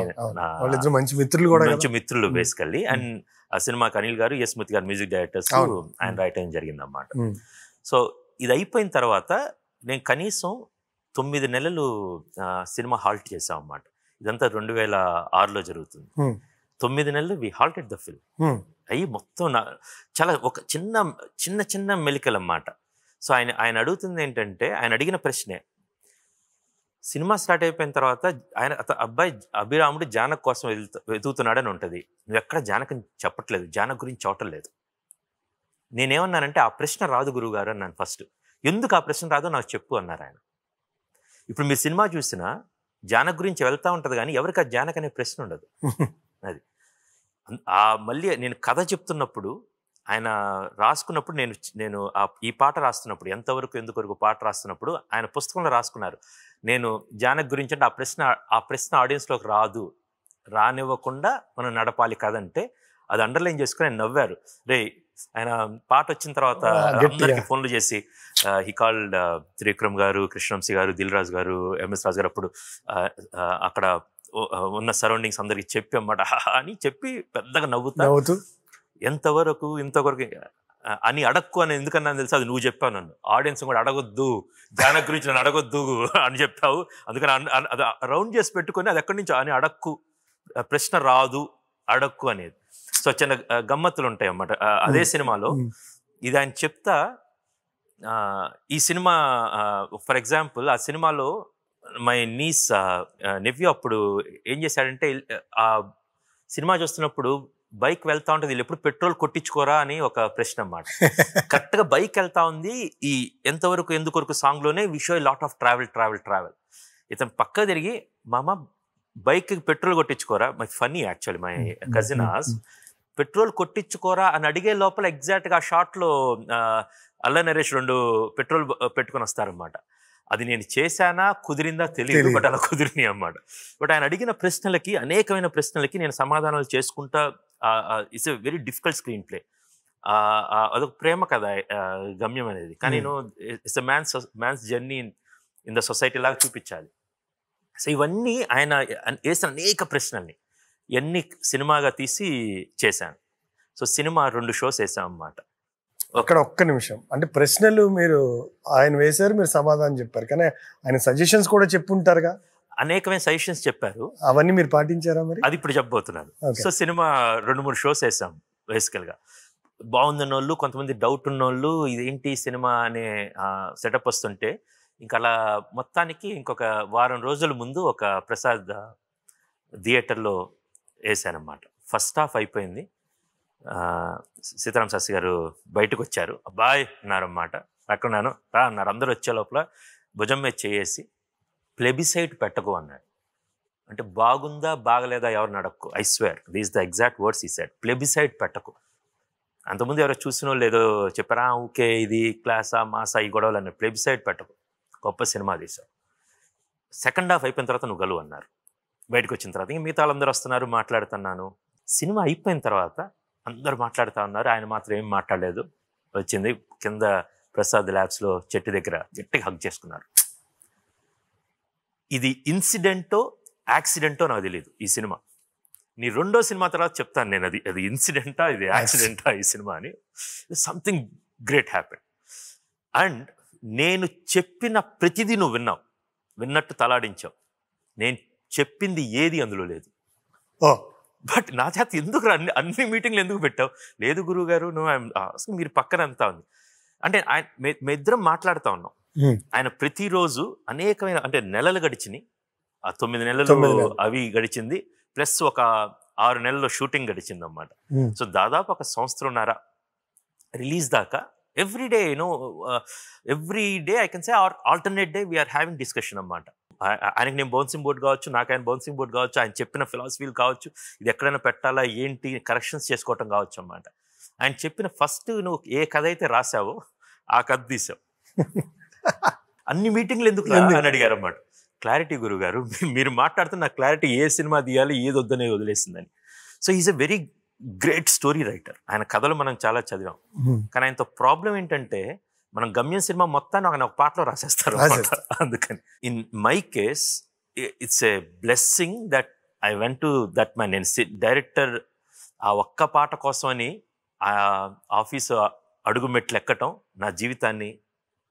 మంచి మిత్రులు కూడా మంచి మిత్రులు బేసికల్లీ అండ్ ఆ సినిమాకి అనిల్ గారు ఈఎస్ మూర్తి గారు మ్యూజిక్ డైరెక్టర్స్ ఆయన రాయటం జరిగింది అన్నమాట సో ఇది అయిపోయిన తర్వాత నేను కనీసం తొమ్మిది నెలలు సినిమా హాల్ట్ చేసాం అన్నమాట ఇదంతా రెండు వేల ఆరులో జరుగుతుంది తొమ్మిది నెలలు వి హాల్టెడ్ ద ఫిల్మ్ అయ్యి మొత్తం చాలా ఒక చిన్న చిన్న చిన్న మెలికల్ అన్నమాట సో ఆయన ఆయన అడుగుతుంది ఏంటంటే ఆయన అడిగిన ప్రశ్నే సినిమా స్టార్ట్ అయిపోయిన తర్వాత ఆయన అబ్బాయి అభిరాముడు జానక్ కోసం వెతుకుతున్నాడని ఉంటుంది నువ్వు ఎక్కడ జానకని చెప్పట్లేదు జానక్ గురించి లేదు నేనేమన్నానంటే ఆ ప్రశ్న రాదు గురువుగారు అన్నాను ఫస్ట్ ఎందుకు ఆ ప్రశ్న రాదో నాకు చెప్పు అన్నారు ఆయన ఇప్పుడు మీరు సినిమా చూసినా జానక్ గురించి వెళ్తూ ఉంటుంది కానీ ఎవరికి ఆ జానక్ అనే ప్రశ్న ఉండదు hmm. అది ఆ మళ్ళీ నేను కథ చెప్తున్నప్పుడు ఆయన రాసుకున్నప్పుడు నేను నేను ఈ పాట రాస్తున్నప్పుడు ఎంతవరకు ఎందుకొరకు పాట రాస్తున్నప్పుడు ఆయన పుస్తకంలో రాసుకున్నారు నేను జానక్ గురించి అంటే ఆ ప్రశ్న ఆ ప్రశ్న ఆడియన్స్లోకి రాదు రానివ్వకుండా మనం నడపాలి కదంటే అది అండర్లైన్ చేసుకుని ఆయన నవ్వారు రే ఆయన పాట వచ్చిన తర్వాత అందరికి ఫోన్లు చేసి హీ కాల్డ్ త్రివిక్రమ్ గారు కృష్ణంశి గారు దిల్ రాజు గారు ఎంఎస్ రాజు గారు అప్పుడు అక్కడ ఉన్న సరౌండింగ్స్ అందరికి చెప్పి అన్నమాట అని చెప్పి పెద్దగా నవ్వుతా ఎంతవరకు ఇంతవరకు అని అడక్కు అని ఎందుకన్నా తెలుసు అది నువ్వు చెప్పావు నన్ను ఆడియన్స్ కూడా అడగొద్దు ధ్యాన గురించి నన్ను అడగొద్దు అని చెప్పావు అందుకని అది రౌండ్ చేసి పెట్టుకొని అది ఎక్కడి నుంచో అని అడక్కు ప్రశ్న రాదు అడక్కు అనేది సో చిన్న గమ్మత్తులు ఉంటాయి అన్నమాట అదే సినిమాలో ఇది ఆయన చెప్తా ఈ సినిమా ఫర్ ఎగ్జాంపుల్ ఆ సినిమాలో మై నీస్ నెవ్యూ అప్పుడు ఏం చేశాడంటే ఆ సినిమా చూస్తున్నప్పుడు బైక్ వెళ్తా ఉంటుంది వీళ్ళు ఎప్పుడు పెట్రోల్ కొట్టించుకోరా అని ఒక ప్రశ్న అన్నమాట కరెక్ట్గా బైక్ వెళ్తా ఉంది ఈ ఎంతవరకు ఎందుకొరకు సాంగ్లోనే విషో lot of travel travel travel ఇతను పక్క తిరిగి మామ బైక్కి పెట్రోల్ కొట్టించుకోరా my funny actually my cousin ఆస్ పెట్రోల్ కొట్టించుకోరా అని అడిగే లోపల ఎగ్జాక్ట్గా ఆ షార్ట్లో అల్ల నరేష్ రెండు పెట్రోల్ పెట్టుకొని వస్తారనమాట అది నేను చేశానా కుదిరిందా తెలియదు బట్ అలా కుదిరిని అన్నమాట బట్ ఆయన అడిగిన ప్రశ్నలకి అనేకమైన ప్రశ్నలకి నేను సమాధానాలు చేసుకుంటా it's a very difficult screenplay అదొక ప్రేమ కథ గమ్యం అనేది కానీ hmm. నేను it's a man's man's journey in the society లాగా చూపించాలి సో ఇవన్నీ ఆయన వేసిన అనేక ప్రశ్నల్ని ఇవన్నీ సినిమాగా తీసి చేశాను సో సినిమా రెండు షోస్ వేసాం అన్నమాట అక్కడ ఒక్క నిమిషం అంటే ప్రశ్నలు మీరు ఆయన వేశారు మీరు సమాధానం చెప్పారు కానీ ఆయన సజెషన్స్ కూడా చెప్పుంటారుగా అనేకమైన సజెషన్స్ చెప్పారు అవన్నీ మీరు పాటించారా మరి అది ఇప్పుడు చెప్పబోతున్నాను సో సినిమా రెండు మూడు షోస్ వేసాం బేసికల్గా బాగుందన్న వాళ్ళు కొంతమంది డౌట్ ఉన్న వాళ్ళు ఇదేంటి సినిమా అనే సెటప్ వస్తుంటే ఇంకా అలా మొత్తానికి ఇంకొక వారం రోజుల ముందు ఒక ప్రసాద్ థియేటర్లో వేసానమాట ఫస్ట్ హాఫ్ అయిపోయింది సీతారాం శాస్త్రి గారు బయటకు వచ్చారు అబ్బాయ్ అన్నారన్నమాట అక్కడున్నాను రా అన్నారు అందరూ వచ్చే లోపల భుజం మీద చేసి ప్లెబిసైట్ పెట్టకు అన్నాడు అంటే బాగుందా బాగలేదా ఎవరు నడక్కు I swear these the exact words ఈ సైడ్ ప్లెబిసైడ్ పెట్టకు అంతకుముందు ఎవరో చూసిన లేదో చెప్పారా ఓకే ఇది క్లాసా మాసా ఈ గొడవలు అన్నారు ప్లెబిసైడ్ పెట్టకు గొప్ప సినిమా తీశారు సెకండ్ హాఫ్ అయిపోయిన తర్వాత నువ్వు గలువు అన్నారు బయటకు వచ్చిన తర్వాత ఇంక మిగతా వాళ్ళందరూ వస్తున్నారు మాట్లాడుతున్నాను సినిమా అయిపోయిన తర్వాత అందరూ మాట్లాడుతూ ఉన్నారు ఆయన మాత్రం ఏం మాట్లాడలేదు వచ్చింది కింద ప్రసాద్ ల్యాబ్స్లో చెట్టు దగ్గర గట్టిగా హక్ చేసుకున్నారు ఇది ఇన్సిడెంటో యాక్సిడెంటో నాకు తెలియదు ఈ సినిమా నీ రెండో సినిమా తర్వాత చెప్తాను నేను అది అది ఇన్సిడెంటా ఇది యాక్సిడెంటా ఈ సినిమా అని సంథింగ్ గ్రేట్ హ్యాపీ అండ్ నేను చెప్పిన ప్రతిదీ నువ్వు విన్నావు విన్నట్టు తలాడించావు నేను చెప్పింది ఏది అందులో లేదు బట్ నా చేత ఎందుకు అన్ని అన్ని మీటింగ్లు ఎందుకు పెట్టావు లేదు గురువు గారు నువ్వు అసలు మీరు పక్కన అంతా ఉంది అంటే ఆయన ఇద్దరం మాట్లాడుతూ ఉన్నాం ఆయన ప్రతిరోజు అనేకమైన అంటే నెలలు గడిచినాయి ఆ తొమ్మిది నెలలు అవి గడిచింది ప్లస్ ఒక ఆరు నెలల్లో షూటింగ్ గడిచింది అనమాట సో దాదాపు ఒక సంవత్సరంన్నర రిలీజ్ దాకా every day you know every day I can say or alternate day we are having discussion అనమాట ఆయనకి నేను బౌన్సింగ్ బోర్డు కావచ్చు నాకు ఆయన బౌన్సింగ్ బోర్డు కావచ్చు ఆయన చెప్పిన ఫిలాసఫీలు కావచ్చు ఇది ఎక్కడైనా పెట్టాలా ఏంటి కరెక్షన్స్ చేసుకోవటం కావచ్చు అనమాట ఆయన చెప్పిన ఫస్ట్ నువ్వు ఏ కథ అయితే రాసావో ఆ కథ తీసావు అన్ని మీటింగ్లు ఎందుకు అని అడిగారు అన్నమాట క్లారిటీ గురువు గారు మీరు మాట్లాడుతున్న క్లారిటీ ఏ సినిమా తీయాలి ఏది వద్దనే వదిలేసిందని so is a very great story writer ఆయన కథలు మనం చాలా చదివాం కానీ ఆయనతో ప్రాబ్లం ఏంటంటే మనం గమ్యం సినిమా మొత్తాన్ని ఒక పాటలో రాసేస్తారు అందుకని in my case it's a blessing that I went to that my నేను డైరెక్టర్ ఆ ఒక్క పాట కోసం అని ఆ ఆఫీసు అడుగు మెట్లు ఎక్కటం నా జీవితాన్ని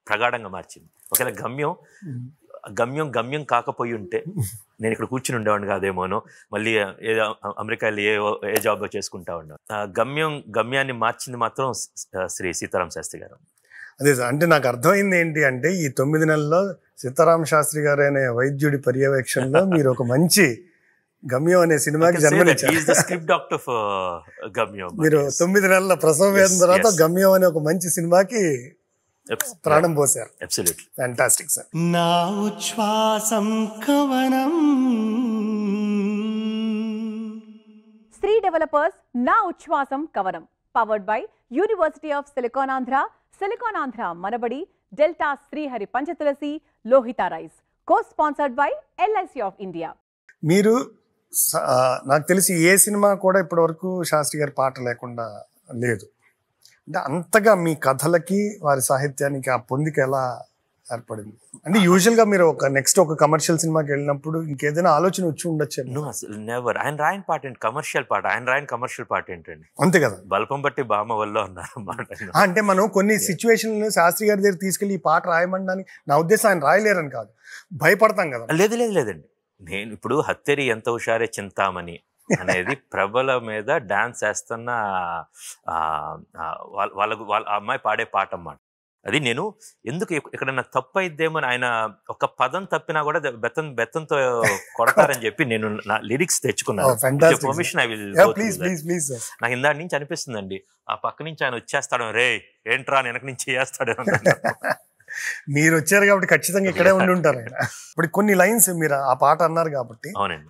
ప్రగాఢంగా మార్చింది ఒకవేళ గమ్యం గమ్యం గమ్యం కాకపోయి ఉంటే నేను ఇక్కడ కూర్చుని ఉండేవాడిని కాదేమోనో మళ్ళీ ఏ అమెరికా ఏ ఏ జాబ్ చేసుకుంటా ఉన్నాను గమ్యం గమ్యాన్ని మార్చింది మాత్రం శ్రీ సీతారాం శాస్త్రి గారు అదే అంటే నాకు అర్థమైంది ఏంటి అంటే ఈ తొమ్మిది నెలల్లో సీతారామ శాస్త్రి అనే వైద్యుడి పర్యవేక్షణలో మీరు ఒక మంచి గమ్యం అనే సినిమాకి uh, మీరు తొమ్మిది నెలల ప్రసవం వేసిన తర్వాత గమ్యం అనే ఒక మంచి సినిమాకి ప్రాణం పోసారు ఫ్యాంటాస్టిక్ సార్ నా ఉచ్ఛ్వాసం కవనం స్త్రీ డెవలపర్స్ నా ఉచ్ఛ్వాసం Kavanam powered by University of Silicon Andhra Silicon Andhra ManaBadi Delta Srihari Panchatulasi Lohita rice co sponsored by LIC of India మీరు నాకు తెలిసి ఏ సినిమా కూడా ఇప్పటి వరకు శాస్త్రి గారి పాట లేకుండా లేదు అంటే అంతగా మీ కథలకి వారి సాహిత్యానికి ఆ పొందిక ఎలా ఏర్పడింది అంటే యూజువల్ గా మీరు ఒక నెక్స్ట్ ఒక కమర్షియల్ సినిమాకి వెళ్ళినప్పుడు ఇంకేదైనా ఆలోచన వచ్చి ఉండొచ్చు అసలు నెవర్ ఆయన రాయన్ పాట ఏంటి కమర్షియల్ పాట ఆయన రాయన్ కమర్షియల్ పాట ఏంటండి అంతే కదా బల్పం బట్టి బామ వల్ల ఉన్నారన్నమాట అంటే మనం కొన్ని సిచ్యువేషన్ శాస్త్రి గారి దగ్గర తీసుకెళ్ళి ఈ పాట రాయమని నా ఉద్దేశం ఆయన రాయలేరని కాదు భయపడతాం కదా లేదు లేదు లేదండి నేను ఇప్పుడు హత్తరి ఎంత హుషారే చింతామని అనేది ప్రభల మీద డాన్స్ వేస్తున్న వాళ్ళ వాళ్ళ అమ్మాయి పాడే పాట అన్నమాట అది నేను ఎందుకు ఎక్కడైనా తప్పు అయిద్దేమో ఆయన ఒక పదం తప్పినా కూడా బెత్తం బెత్తంతో కొడతారని చెప్పి నేను నా లిరిక్స్ తెచ్చుకున్నాను పర్మిషన్ ఐ నాకు ఇందాడి నుంచి అనిపిస్తుందండి ఆ పక్క నుంచి ఆయన వచ్చేస్తాడు రే ఏంట్రా వెనక నుంచి చేస్తాడు మీరు వచ్చారు కాబట్టి ఖచ్చితంగా ఇక్కడే ఉండి ఉంటారు ఇప్పుడు కొన్ని లైన్స్ మీరు ఆ పాట అన్నారు కాబట్టి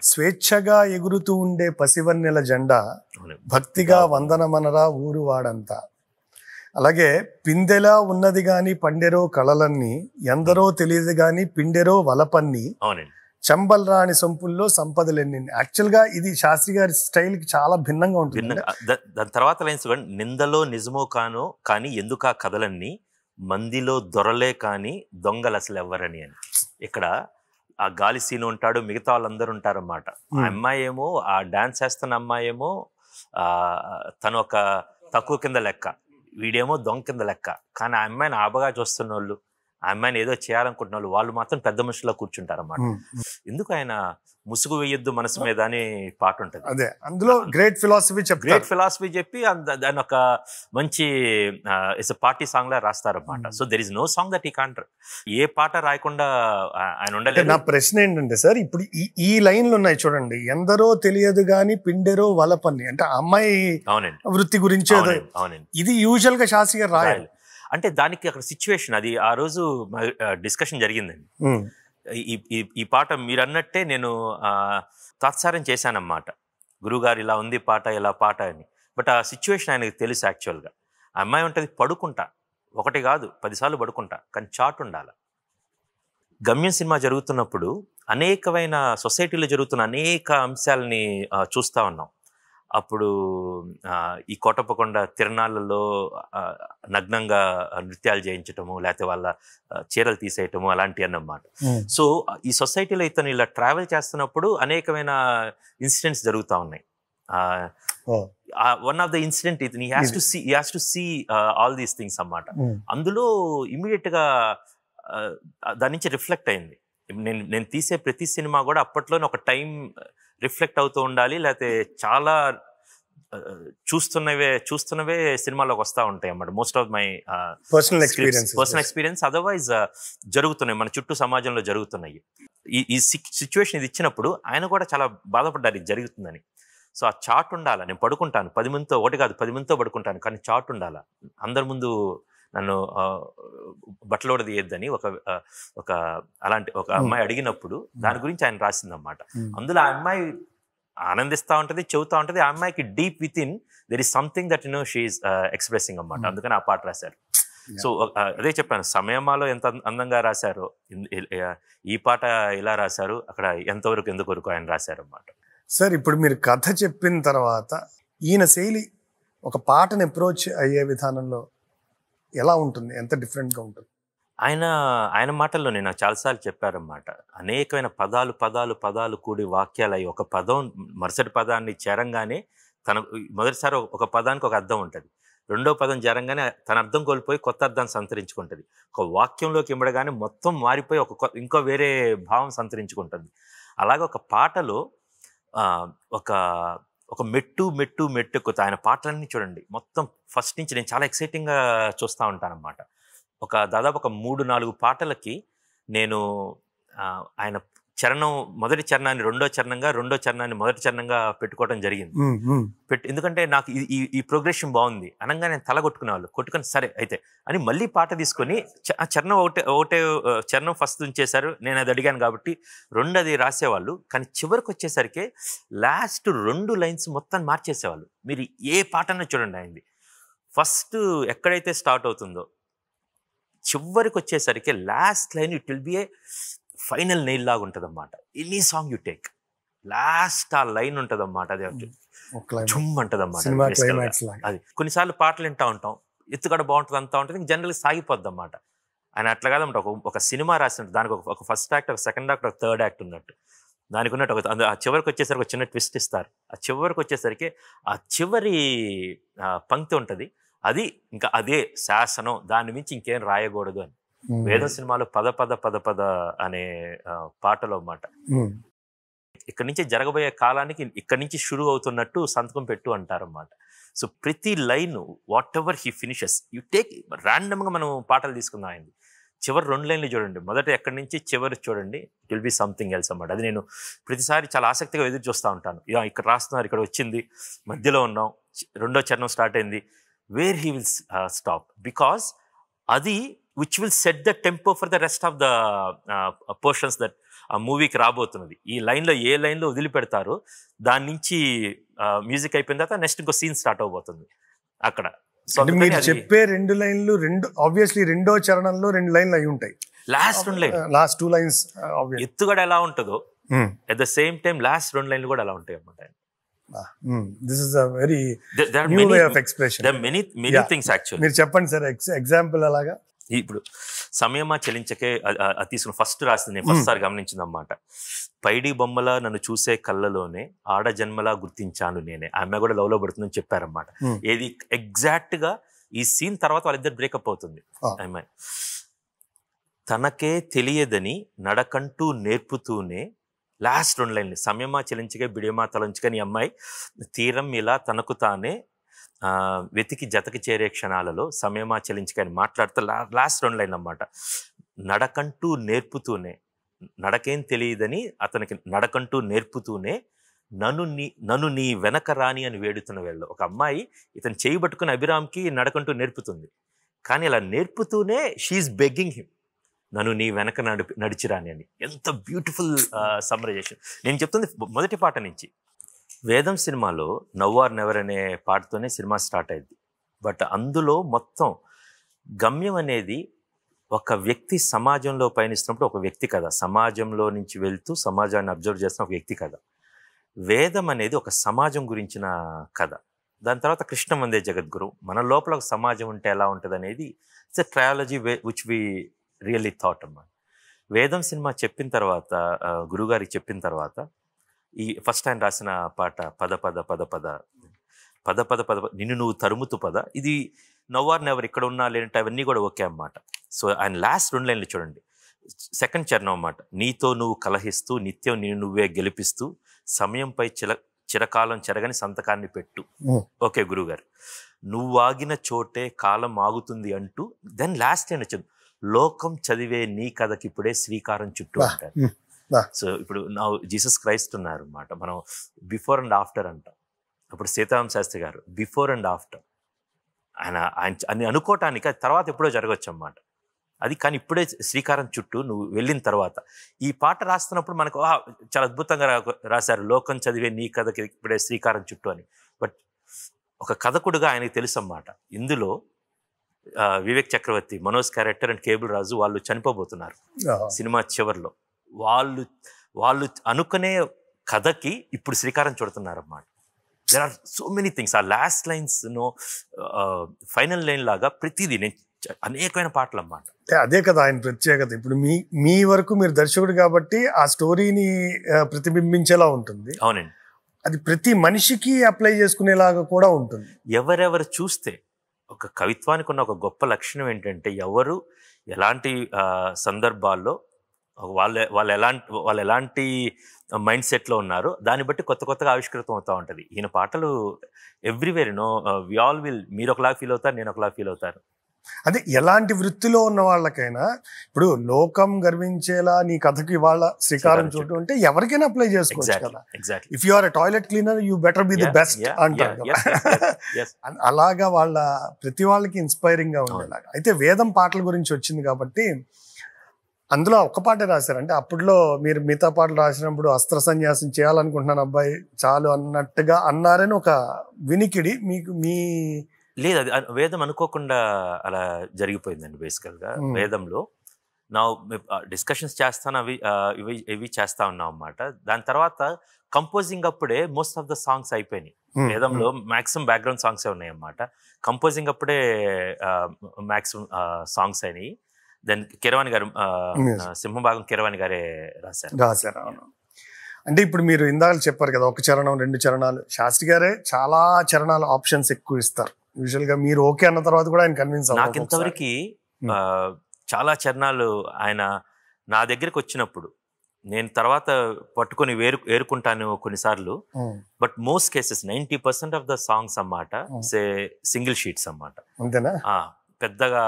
స్వేచ్ఛగా ఎగురుతూ ఉండే పసివన్నెల జెండా భక్తిగా వందనమనరా ఊరు వాడంతా అలాగే పిందెలా ఉన్నది గాని పండెరో కళలన్నీ ఎందరో తెలియదు గాని పిండెరో వలపన్ని అవునండి చంబల్ రాణి సొంపుల్లో సంపదలెన్ని యాక్చువల్ గా ఇది శాస్త్రి గారి స్టైల్ కి చాలా భిన్నంగా ఉంటుంది దాని తర్వాత లైన్స్ నిందలో నిజమో కానో కానీ ఎందుకు ఆ కథలన్నీ మందిలో దొరలే కానీ దొంగలు అసలు ఎవ్వరని అని ఇక్కడ ఆ గాలి సీన్ ఉంటాడు మిగతా వాళ్ళందరూ ఉంటారన్నమాట ఆ అమ్మాయి ఏమో ఆ డాన్స్ చేస్తున్న అమ్మాయి ఏమో తను ఒక తక్కువ కింద లెక్క వీడేమో దొంగ కింద లెక్క కానీ ఆ అమ్మాయిని ఆబగా చూస్తున్న వాళ్ళు అమ్మాయిని ఏదో చేయాలనుకుంటున్న వాళ్ళు వాళ్ళు మాత్రం పెద్ద మనుషుల్లో అన్నమాట ఎందుకు ఆయన ముసుగు వేయొద్దు మనసు మీద అని పాట ఉంటుంది అదే అందులో గ్రేట్ ఫిలాసఫీ చెప్పి గ్రేట్ ఫిలాసఫీ చెప్పి దాని ఒక మంచి ఇస్ పార్టీ సాంగ్ లా రాస్తారన్నమాట so there is no song that ఈ కాంటర్ ఏ పాట రాయకుండా ఆయన ఉండలేదు నా ప్రశ్న ఏంటంటే సార్ ఇప్పుడు ఈ లైన్లు ఉన్నాయి చూడండి ఎందరో తెలియదు గాని పిండెరో వలపని అంటే అమ్మాయి వృత్తి గురించి అవునండి ఇది యూజువల్ గా శాస్త్రి రాయాలి అంటే దానికి అక్కడ సిచ్యువేషన్ అది ఆ రోజు డిస్కషన్ జరిగిందండి ఈ పాట మీరు అన్నట్టే నేను తాత్సారం చేశానన్నమాట గురుగారు ఇలా ఉంది పాట ఇలా పాట అని బట్ ఆ సిచ్యువేషన్ ఆయనకు తెలుసు యాక్చువల్గా అమ్మాయి ఉంటుంది పడుకుంటా ఒకటి కాదు పదిసార్లు పడుకుంటా కానీ చాట్ ఉండాలి గమ్యం సినిమా జరుగుతున్నప్పుడు అనేకమైన సొసైటీలో జరుగుతున్న అనేక అంశాలని చూస్తూ ఉన్నాం అప్పుడు ఈ కోటప్పకొండ తిరణాలలో నగ్నంగా నృత్యాలు చేయించటము లేకపోతే వాళ్ళ చీరలు తీసేయటము అలాంటివి అన్నమాట సో ఈ సొసైటీలో ఇతను ఇలా ట్రావెల్ చేస్తున్నప్పుడు అనేకమైన ఇన్సిడెంట్స్ జరుగుతూ ఉన్నాయి వన్ ఆఫ్ ద ఇన్సిడెంట్ ఇతను ఈ has to see has to see all these things అన్నమాట అందులో ఇమీడియట్గా దాని నుంచి రిఫ్లెక్ట్ అయింది నేను నేను తీసే ప్రతి సినిమా కూడా అప్పట్లోనే ఒక టైం రిఫ్లెక్ట్ అవుతూ ఉండాలి లేకపోతే చాలా చూస్తున్నవే చూస్తున్నవే సినిమాలోకి వస్తూ ఉంటాయి అన్నమాట most of my personal experience personal experience otherwise జరుగుతున్నాయి మన చుట్టూ సమాజంలో జరుగుతున్నాయి ఈ ఈ సిచ్యువేషన్ ఇది ఇచ్చినప్పుడు ఆయన కూడా చాలా బాధపడ్డారు ఇది జరుగుతుందని సో ఆ చాట్ ఉండాలి నేను పడుకుంటాను పది మందితో ఒకటి కాదు పది మందితో పడుకుంటాను కానీ చాట్ ఉండాలి అందరి ముందు నన్ను బట్టలోడ తీయద్దని ఒక ఒక అలాంటి ఒక అమ్మాయి అడిగినప్పుడు దాని గురించి ఆయన రాసిందనమాట అందులో ఆ అమ్మాయి ఆనందిస్తూ ఉంటుంది చెబుతూ ఉంటుంది ఆ అమ్మాయికి deep within there is something that no she is expressing అనమాట అందుకని ఆ పాట రాశారు సో అదే చెప్పాను సమయమాలో ఎంత అందంగా రాశారు ఈ పాట ఎలా రాశారు అక్కడ ఎంతవరకు ఎందుకు ఆయన రాశారు అన్నమాట సార్ ఇప్పుడు మీరు కథ చెప్పిన తర్వాత ఈయన శైలి ఒక పాటను అప్రోచ్ అయ్యే విధానంలో ఎలా ఉంటుంది ఎంత డిఫరెంట్గా ఉంటుంది ఆయన ఆయన మాటల్లోనే నాకు చాలాసార్లు చెప్పారన్నమాట అనేకమైన పదాలు పదాలు పదాలు కూడి వాక్యాలు ఒక పదం మరుసటి పదాన్ని చేరంగానే తన మొదటిసారి ఒక పదానికి ఒక అర్థం ఉంటుంది రెండో పదం జరంగానే తన అర్థం కోల్పోయి కొత్త అర్థాన్ని సంతరించుకుంటుంది ఒక వాక్యంలోకి ఇమ్మడగానే మొత్తం మారిపోయి ఒక ఇంకో వేరే భావం సంతరించుకుంటుంది అలాగే ఒక పాటలో ఒక ఒక మెట్టు మెట్టు మెట్టు ఎక్కుతా ఆయన పాటలన్నీ చూడండి మొత్తం ఫస్ట్ నుంచి నేను చాలా ఎక్సైటింగ్గా చూస్తూ ఉంటానన్నమాట ఒక దాదాపు ఒక మూడు నాలుగు పాటలకి నేను ఆయన చరణం మొదటి చరణాన్ని రెండో చరణంగా రెండో చరణాన్ని మొదటి చరణంగా పెట్టుకోవడం జరిగింది పెట్టి ఎందుకంటే నాకు ఈ ఈ ప్రోగ్రెషన్ బాగుంది అనగా నేను తల కొట్టుకునే వాళ్ళు కొట్టుకుని సరే అయితే అని మళ్ళీ పాట తీసుకొని చరణం ఒకటే ఒకటే చరణం ఫస్ట్ ఉంచేశారు నేను అది అడిగాను కాబట్టి రెండు అది రాసేవాళ్ళు కానీ చివరికి వచ్చేసరికి లాస్ట్ రెండు లైన్స్ మొత్తం మార్చేసేవాళ్ళు మీరు ఏ పాటనో చూడండి అయింది ఫస్ట్ ఎక్కడైతే స్టార్ట్ అవుతుందో చివరికి వచ్చేసరికి last line it will be a final nail లాగా ఉంటుందన్నమాట any song you take last ఆ లైన్ ఉంటుందన్నమాట అది జుమ్ అది కొన్నిసార్లు పాటలు వింటా ఉంటాం ఎత్తుగడ బాగుంటుంది అంతా ఉంటుంది జనరల్ సాగిపోద్ది అన్నమాట ఆయన అట్లా కాదు ఒక ఒక సినిమా రాసినట్టు దానికి ఒక ఫస్ట్ యాక్ట్ ఒక సెకండ్ యాక్ట్ ఒక థర్డ్ యాక్ట్ ఉన్నట్టు దానికి ఉన్నట్టు ఒక ఆ చివరికి వచ్చేసరికి ఒక చిన్న ట్విస్ట్ ఇస్తారు ఆ చివరికి వచ్చేసరికి ఆ చివరి పంక్తి ఉంటుంది అది ఇంకా అదే శాసనం దాని మించి ఇంకేం రాయకూడదు అని వేద సినిమాలు పద పద పద పద అనే పాటలో మాట ఇక్కడ నుంచి జరగబోయే కాలానికి ఇక్కడ నుంచి షురు అవుతున్నట్టు సంతకం పెట్టు అంటారన్నమాట సో ప్రతి line whatever he finishes you take ర్యాండమ్గా మనం పాటలు తీసుకుందాం ఆయన చివరి రెండు లైన్లు చూడండి మొదట ఎక్కడి నుంచి చివరి చూడండి it will be something else అన్నమాట అది నేను ప్రతిసారి చాలా ఆసక్తిగా ఎదురు చూస్తూ ఉంటాను ఇక్కడ రాస్తున్నారు ఇక్కడ వచ్చింది మధ్యలో ఉన్నాం రెండో చరణం స్టార్ట్ అయింది where he will stop because అది which will set the tempo for the rest of the portions that ఆ మూవీకి రాబోతున్నది ఈ లైన్లో ఏ లైన్లో వదిలిపెడతారో దాని నుంచి మ్యూజిక్ అయిపోయిన తర్వాత నెక్స్ట్ ఇంకో సీన్ స్టార్ట్ అవబోతుంది అక్కడ సో మీరు చెప్పే రెండు లైన్లు రెండు ఆబ్వియస్లీ రెండో చరణంలో రెండు లైన్లు అయి ఉంటాయి లాస్ట్ రెండు లైన్ లాస్ట్ టూ లైన్స్ ఎత్తు కూడా ఎలా ఉంటుందో at the same time last రెండు లైన్లు కూడా ఎలా ఉంటాయి అన్నమాట this is a very new way of expression many many things actually మీరు చెప్పండి సార్ ఎగ్జాంపుల్ అలాగా ఇప్పుడు సమయమా చెలించకే తీసుకుని ఫస్ట్ రాసింది నేను ఫస్ట్ గమనించింది గమనించిందన్నమాట పైడి బొమ్మల నన్ను చూసే కళ్ళలోనే ఆడ జన్మలా గుర్తించాను నేనే ఆమె కూడా లవ్లో పడుతుందని చెప్పారనమాట ఏది ఎగ్జాక్ట్గా ఈ సీన్ తర్వాత వాళ్ళిద్దరు బ్రేకప్ అవుతుంది ఆమె తనకే తెలియదని నడకంటూ నేర్పుతూనే లాస్ట్ రెండు లైన్లు సమయమా చెలించగా బిడియమా తలంచుకని అమ్మాయి తీరం ఇలా తనకు తానే వెతికి జతకి చేరే క్షణాలలో సమయమా చెలించుకని మాట్లాడుతూ లా లాస్ట్ రెండు లైన్ అనమాట నడకంటూ నేర్పుతూనే నడకేం తెలియదని అతనికి నడకంటూ నేర్పుతూనే నన్ను నీ నన్ను నీ వెనక రాని అని వేడుతున్న వేళ్ళు ఒక అమ్మాయి ఇతను చేయి పట్టుకుని అభిరామ్కి నడకంటూ నేర్పుతుంది కానీ అలా నేర్పుతూనే షీఈస్ బెగ్గింగ్ హిమ్ నన్ను నీ వెనక నడిపి నడిచిరాని అని ఎంత బ్యూటిఫుల్ సమ్మరైజేషన్ నేను చెప్తుంది మొదటి పాట నుంచి వేదం సినిమాలో నవ్వార్ నెవర్ అనే పాటతోనే సినిమా స్టార్ట్ అయింది బట్ అందులో మొత్తం గమ్యం అనేది ఒక వ్యక్తి సమాజంలో పయనిస్తున్నప్పుడు ఒక వ్యక్తి కథ సమాజంలో నుంచి వెళ్తూ సమాజాన్ని అబ్జర్వ్ చేస్తున్న ఒక వ్యక్తి కథ వేదం అనేది ఒక సమాజం గురించిన కథ దాని తర్వాత కృష్ణ మందే జగద్గురు మన లోపల ఒక సమాజం ఉంటే ఎలా ఉంటుంది అనేది it's a trilogy way which we really thought అన్నమాట వేదం సినిమా చెప్పిన తర్వాత గురుగారికి చెప్పిన తర్వాత ఈ ఫస్ట్ టైం రాసిన పాట పద పద పద పద పద పద పద నిన్ను నువ్వు తరుముతు పద ఇది నవ్వారు ఎవరు ఇక్కడ ఉన్నా లేనట్టు అవన్నీ కూడా ఓకే అన్నమాట సో ఆయన లాస్ట్ రెండు లైన్లు చూడండి సెకండ్ చరణం అన్నమాట నీతో నువ్వు కలహిస్తూ నిత్యం నిన్ను నువ్వే గెలిపిస్తూ సమయంపై చిల చిరకాలం చెరగని సంతకాన్ని పెట్టు ఓకే గురుగారు నువ్వు ఆగిన చోటే కాలం ఆగుతుంది అంటూ దెన్ లాస్ట్ నేను లోకం చదివే నీ కథకిప్పుడే శ్రీకారం చుట్టూ అంటారు సో ఇప్పుడు నా జీసస్ క్రైస్ట్ ఉన్నారు అనమాట మనం బిఫోర్ అండ్ ఆఫ్టర్ అంటాం అప్పుడు సీతారాం శాస్త్రి గారు బిఫోర్ అండ్ ఆఫ్టర్ ఆయన ఆయన అని అనుకోవటానికి అది తర్వాత ఎప్పుడో జరగవచ్చు అన్నమాట అది కానీ ఇప్పుడే శ్రీకారం చుట్టూ నువ్వు వెళ్ళిన తర్వాత ఈ పాట రాస్తున్నప్పుడు మనకు చాలా అద్భుతంగా రాశారు లోకం చదివే నీ కథకి ఇప్పుడే శ్రీకారం చుట్టూ అని బట్ ఒక కథకుడుగా ఆయనకి తెలుసు అన్నమాట ఇందులో Vivek Chakravarthy Manoj character and cable Raju వాళ్ళు చనిపోబోతున్నారు సినిమా చివరిలో వాళ్ళు వాళ్ళు అనుకునే కథకి ఇప్పుడు శ్రీకారం చూడుతున్నారు అన్నమాట there are so many things ఆ last lines no final line లాగా ప్రతిదీ నేను అనేకమైన పాటలు అన్నమాట అదే కదా ఆయన ప్రత్యేకత ఇప్పుడు మీ మీ వరకు మీరు దర్శకుడు కాబట్టి ఆ స్టోరీని ప్రతిబింబించేలా ఉంటుంది అవునండి అది ప్రతి మనిషికి అప్లై చేసుకునేలాగా కూడా ఉంటుంది ఎవరెవరు చూస్తే ఒక కవిత్వానికి ఉన్న ఒక గొప్ప లక్షణం ఏంటంటే ఎవరు ఎలాంటి సందర్భాల్లో వాళ్ళ వాళ్ళు ఎలాంటి వాళ్ళు ఎలాంటి మైండ్ సెట్లో ఉన్నారు దాన్ని బట్టి కొత్త కొత్తగా ఆవిష్కృతం అవుతూ ఉంటుంది ఈయన పాటలు everywhere no we all will మీరు ఒకలా ఫీల్ అవుతారు నేను ఒకలా ఫీల్ అవుతాను అదే ఎలాంటి వృత్తిలో ఉన్న వాళ్ళకైనా ఇప్పుడు లోకం గర్వించేలా నీ కథకి వాళ్ళ శ్రీకారం చూడటం అంటే ఎవరికైనా అప్లై చేసుకోవచ్చు కదా if you are a toilet cleaner you better be the best అంటారు అలాగా వాళ్ళ ప్రతి వాళ్ళకి ఇన్స్పైరింగ్ గా ఉండేలాగా అయితే వేదం పాటల గురించి వచ్చింది కాబట్టి అందులో ఒక పాట రాశారంటే అప్పట్లో మీరు మిగతా పాటలు రాసినప్పుడు అస్త్ర సన్యాసం చేయాలనుకుంటున్నాను అబ్బాయి చాలు అన్నట్టుగా అన్నారని ఒక వినికిడి మీకు మీ లేదు అది వేదం అనుకోకుండా అలా జరిగిపోయిందండి బేసికల్గా వేదంలో నా డిస్కషన్స్ చేస్తాను అవి ఇవి ఇవి చేస్తా ఉన్నాం అన్నమాట దాని తర్వాత కంపోజింగ్ అప్పుడే మోస్ట్ ఆఫ్ ద సాంగ్స్ అయిపోయినాయి వేదంలో మ్యాక్సిమం బ్యాక్గ్రౌండ్ సాంగ్సే ఉన్నాయి అన్నమాట కంపోజింగ్ అప్పుడే మ్యాక్సిమం సాంగ్స్ అయినాయి దాని కిరవాణి గారు సింహభాగం కిరవాణి గారే రాశారు రాశారు అవును అంటే ఇప్పుడు మీరు ఇందాక చెప్పారు కదా ఒక చరణం రెండు చరణాలు శాస్త్రి గారే చాలా చరణాలు ఆప్షన్స్ ఎక్కువ ఇస్తారు యూజువల్ గా మీరు ఓకే అన్న తర్వాత కూడా ఆయన కన్విన్స్ నాకు ఇంతవరకు చాలా చరణాలు ఆయన నా దగ్గరికి వచ్చినప్పుడు నేను తర్వాత పట్టుకొని వేరు ఏరుకుంటాను కొన్నిసార్లు but most cases ninety percent of the songs అన్నమాట సే సింగిల్ షీట్స్ అన్నమాట పెద్దగా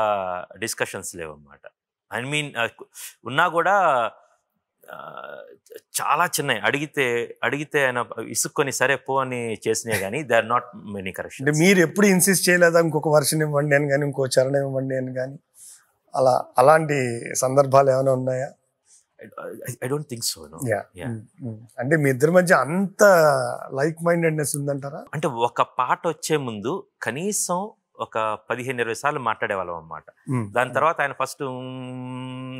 డిస్కషన్స్ లేవన్నమాట ఐ మీన్ ఉన్నా కూడా చాలా చిన్నవి అడిగితే అడిగితే ఆయన ఇసుక్కొని సరే పో అని చేసినాయి కానీ they are not many correction అంటే మీరు ఎప్పుడు ఇన్సిస్ట్ చేయలేదా ఇంకొక వర్షన్ ఇవ్వండి అని కానీ ఇంకో చరణం ఇవ్వండి అని కానీ అలా అలాంటి సందర్భాలు ఏమైనా ఉన్నాయా ఐ డోంట్ థింక్ సో అంటే మీ ఇద్దరి మధ్య అంత లైక్ మైండెడ్నెస్ ఉందంటారా అంటే ఒక పాట వచ్చే ముందు కనీసం ఒక పదిహేను ఇరవై సార్లు మాట్లాడేవాళ్ళం అనమాట దాని తర్వాత ఆయన ఫస్ట్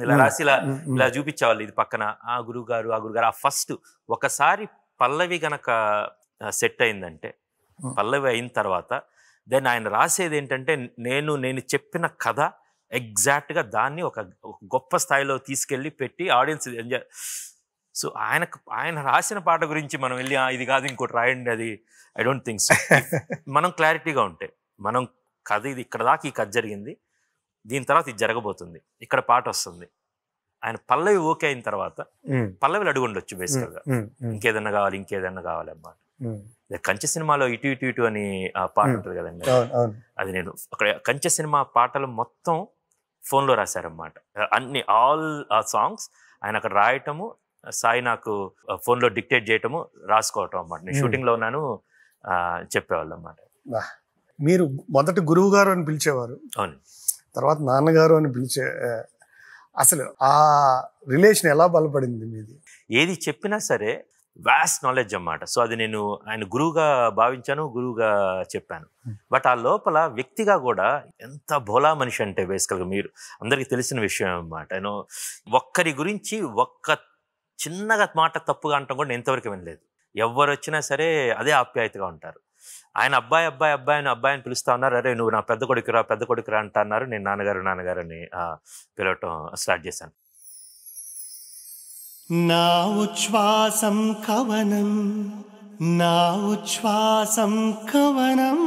ఇలా రాసి ఇలా ఇలా చూపించేవాళ్ళు ఇది పక్కన ఆ గురువు గారు ఆ గురుగారు ఆ ఫస్ట్ ఒకసారి పల్లవి గనక సెట్ అయిందంటే పల్లవి అయిన తర్వాత దెన్ ఆయన రాసేది ఏంటంటే నేను నేను చెప్పిన కథ ఎగ్జాక్ట్గా దాన్ని ఒక గొప్ప స్థాయిలో తీసుకెళ్ళి పెట్టి ఆడియన్స్ ఎంజాయ్ సో ఆయన ఆయన రాసిన పాట గురించి మనం వెళ్ళి ఇది కాదు ఇంకోటి రాయండి అది ఐ డోంట్ థింక్ మనం క్లారిటీగా ఉంటే మనం కథ ఇది ఇక్కడ దాకా ఈ కథ జరిగింది దీని తర్వాత ఇది జరగబోతుంది ఇక్కడ పాట వస్తుంది ఆయన పల్లవి ఓకే అయిన తర్వాత పల్లవిలు అడుగు ఉండొచ్చు బేసికల్గా ఇంకేదన్నా కావాలి ఇంకేదన్నా కావాలి అమ్మా కంచె సినిమాలో ఇటు ఇటు ఇటు అని ఆ పాట ఉంటుంది కదండి అది నేను అక్కడ కంచె సినిమా పాటలు మొత్తం ఫోన్లో రాశారన్నమాట అన్ని ఆల్ ఆ సాంగ్స్ ఆయన అక్కడ రాయటము సాయి నాకు ఫోన్లో డిక్టేట్ చేయటము రాసుకోవటం అన్నమాట నేను షూటింగ్లో ఉన్నాను చెప్పేవాళ్ళు అన్నమాట మీరు మొదటి గురువు గారు అని పిలిచేవారు తర్వాత నాన్నగారు అని పిలిచే అసలు ఆ రిలేషన్ ఎలా బలపడింది మీది ఏది చెప్పినా సరే వ్యాస్ట్ నాలెడ్జ్ అన్నమాట సో అది నేను ఆయన గురువుగా భావించాను గురువుగా చెప్పాను బట్ ఆ లోపల వ్యక్తిగా కూడా ఎంత భోలా మనిషి అంటే బేసికల్గా మీరు అందరికీ తెలిసిన విషయం అన్నమాట ఆయన ఒక్కరి గురించి ఒక్క చిన్నగా మాట తప్పుగా అంటాం కూడా నేను ఇంతవరకు వినలేదు ఎవరు వచ్చినా సరే అదే ఆప్యాయతగా ఉంటారు ఆయన అబ్బాయి అబ్బాయి అబ్బాయి అని అబ్బాయి అని పిలుస్తా ఉన్నారు అరే నువ్వు నా పెద్ద కొడుకురా పెద్ద కొడుకురా అంటున్నారు నేను నాన్నగారు నాన్నగారు అని పిలవటం స్టార్ట్ చేశాను నా ఉచ్ఛ్వాసం కవనం నా ఉచ్ఛ్వాసం కవనం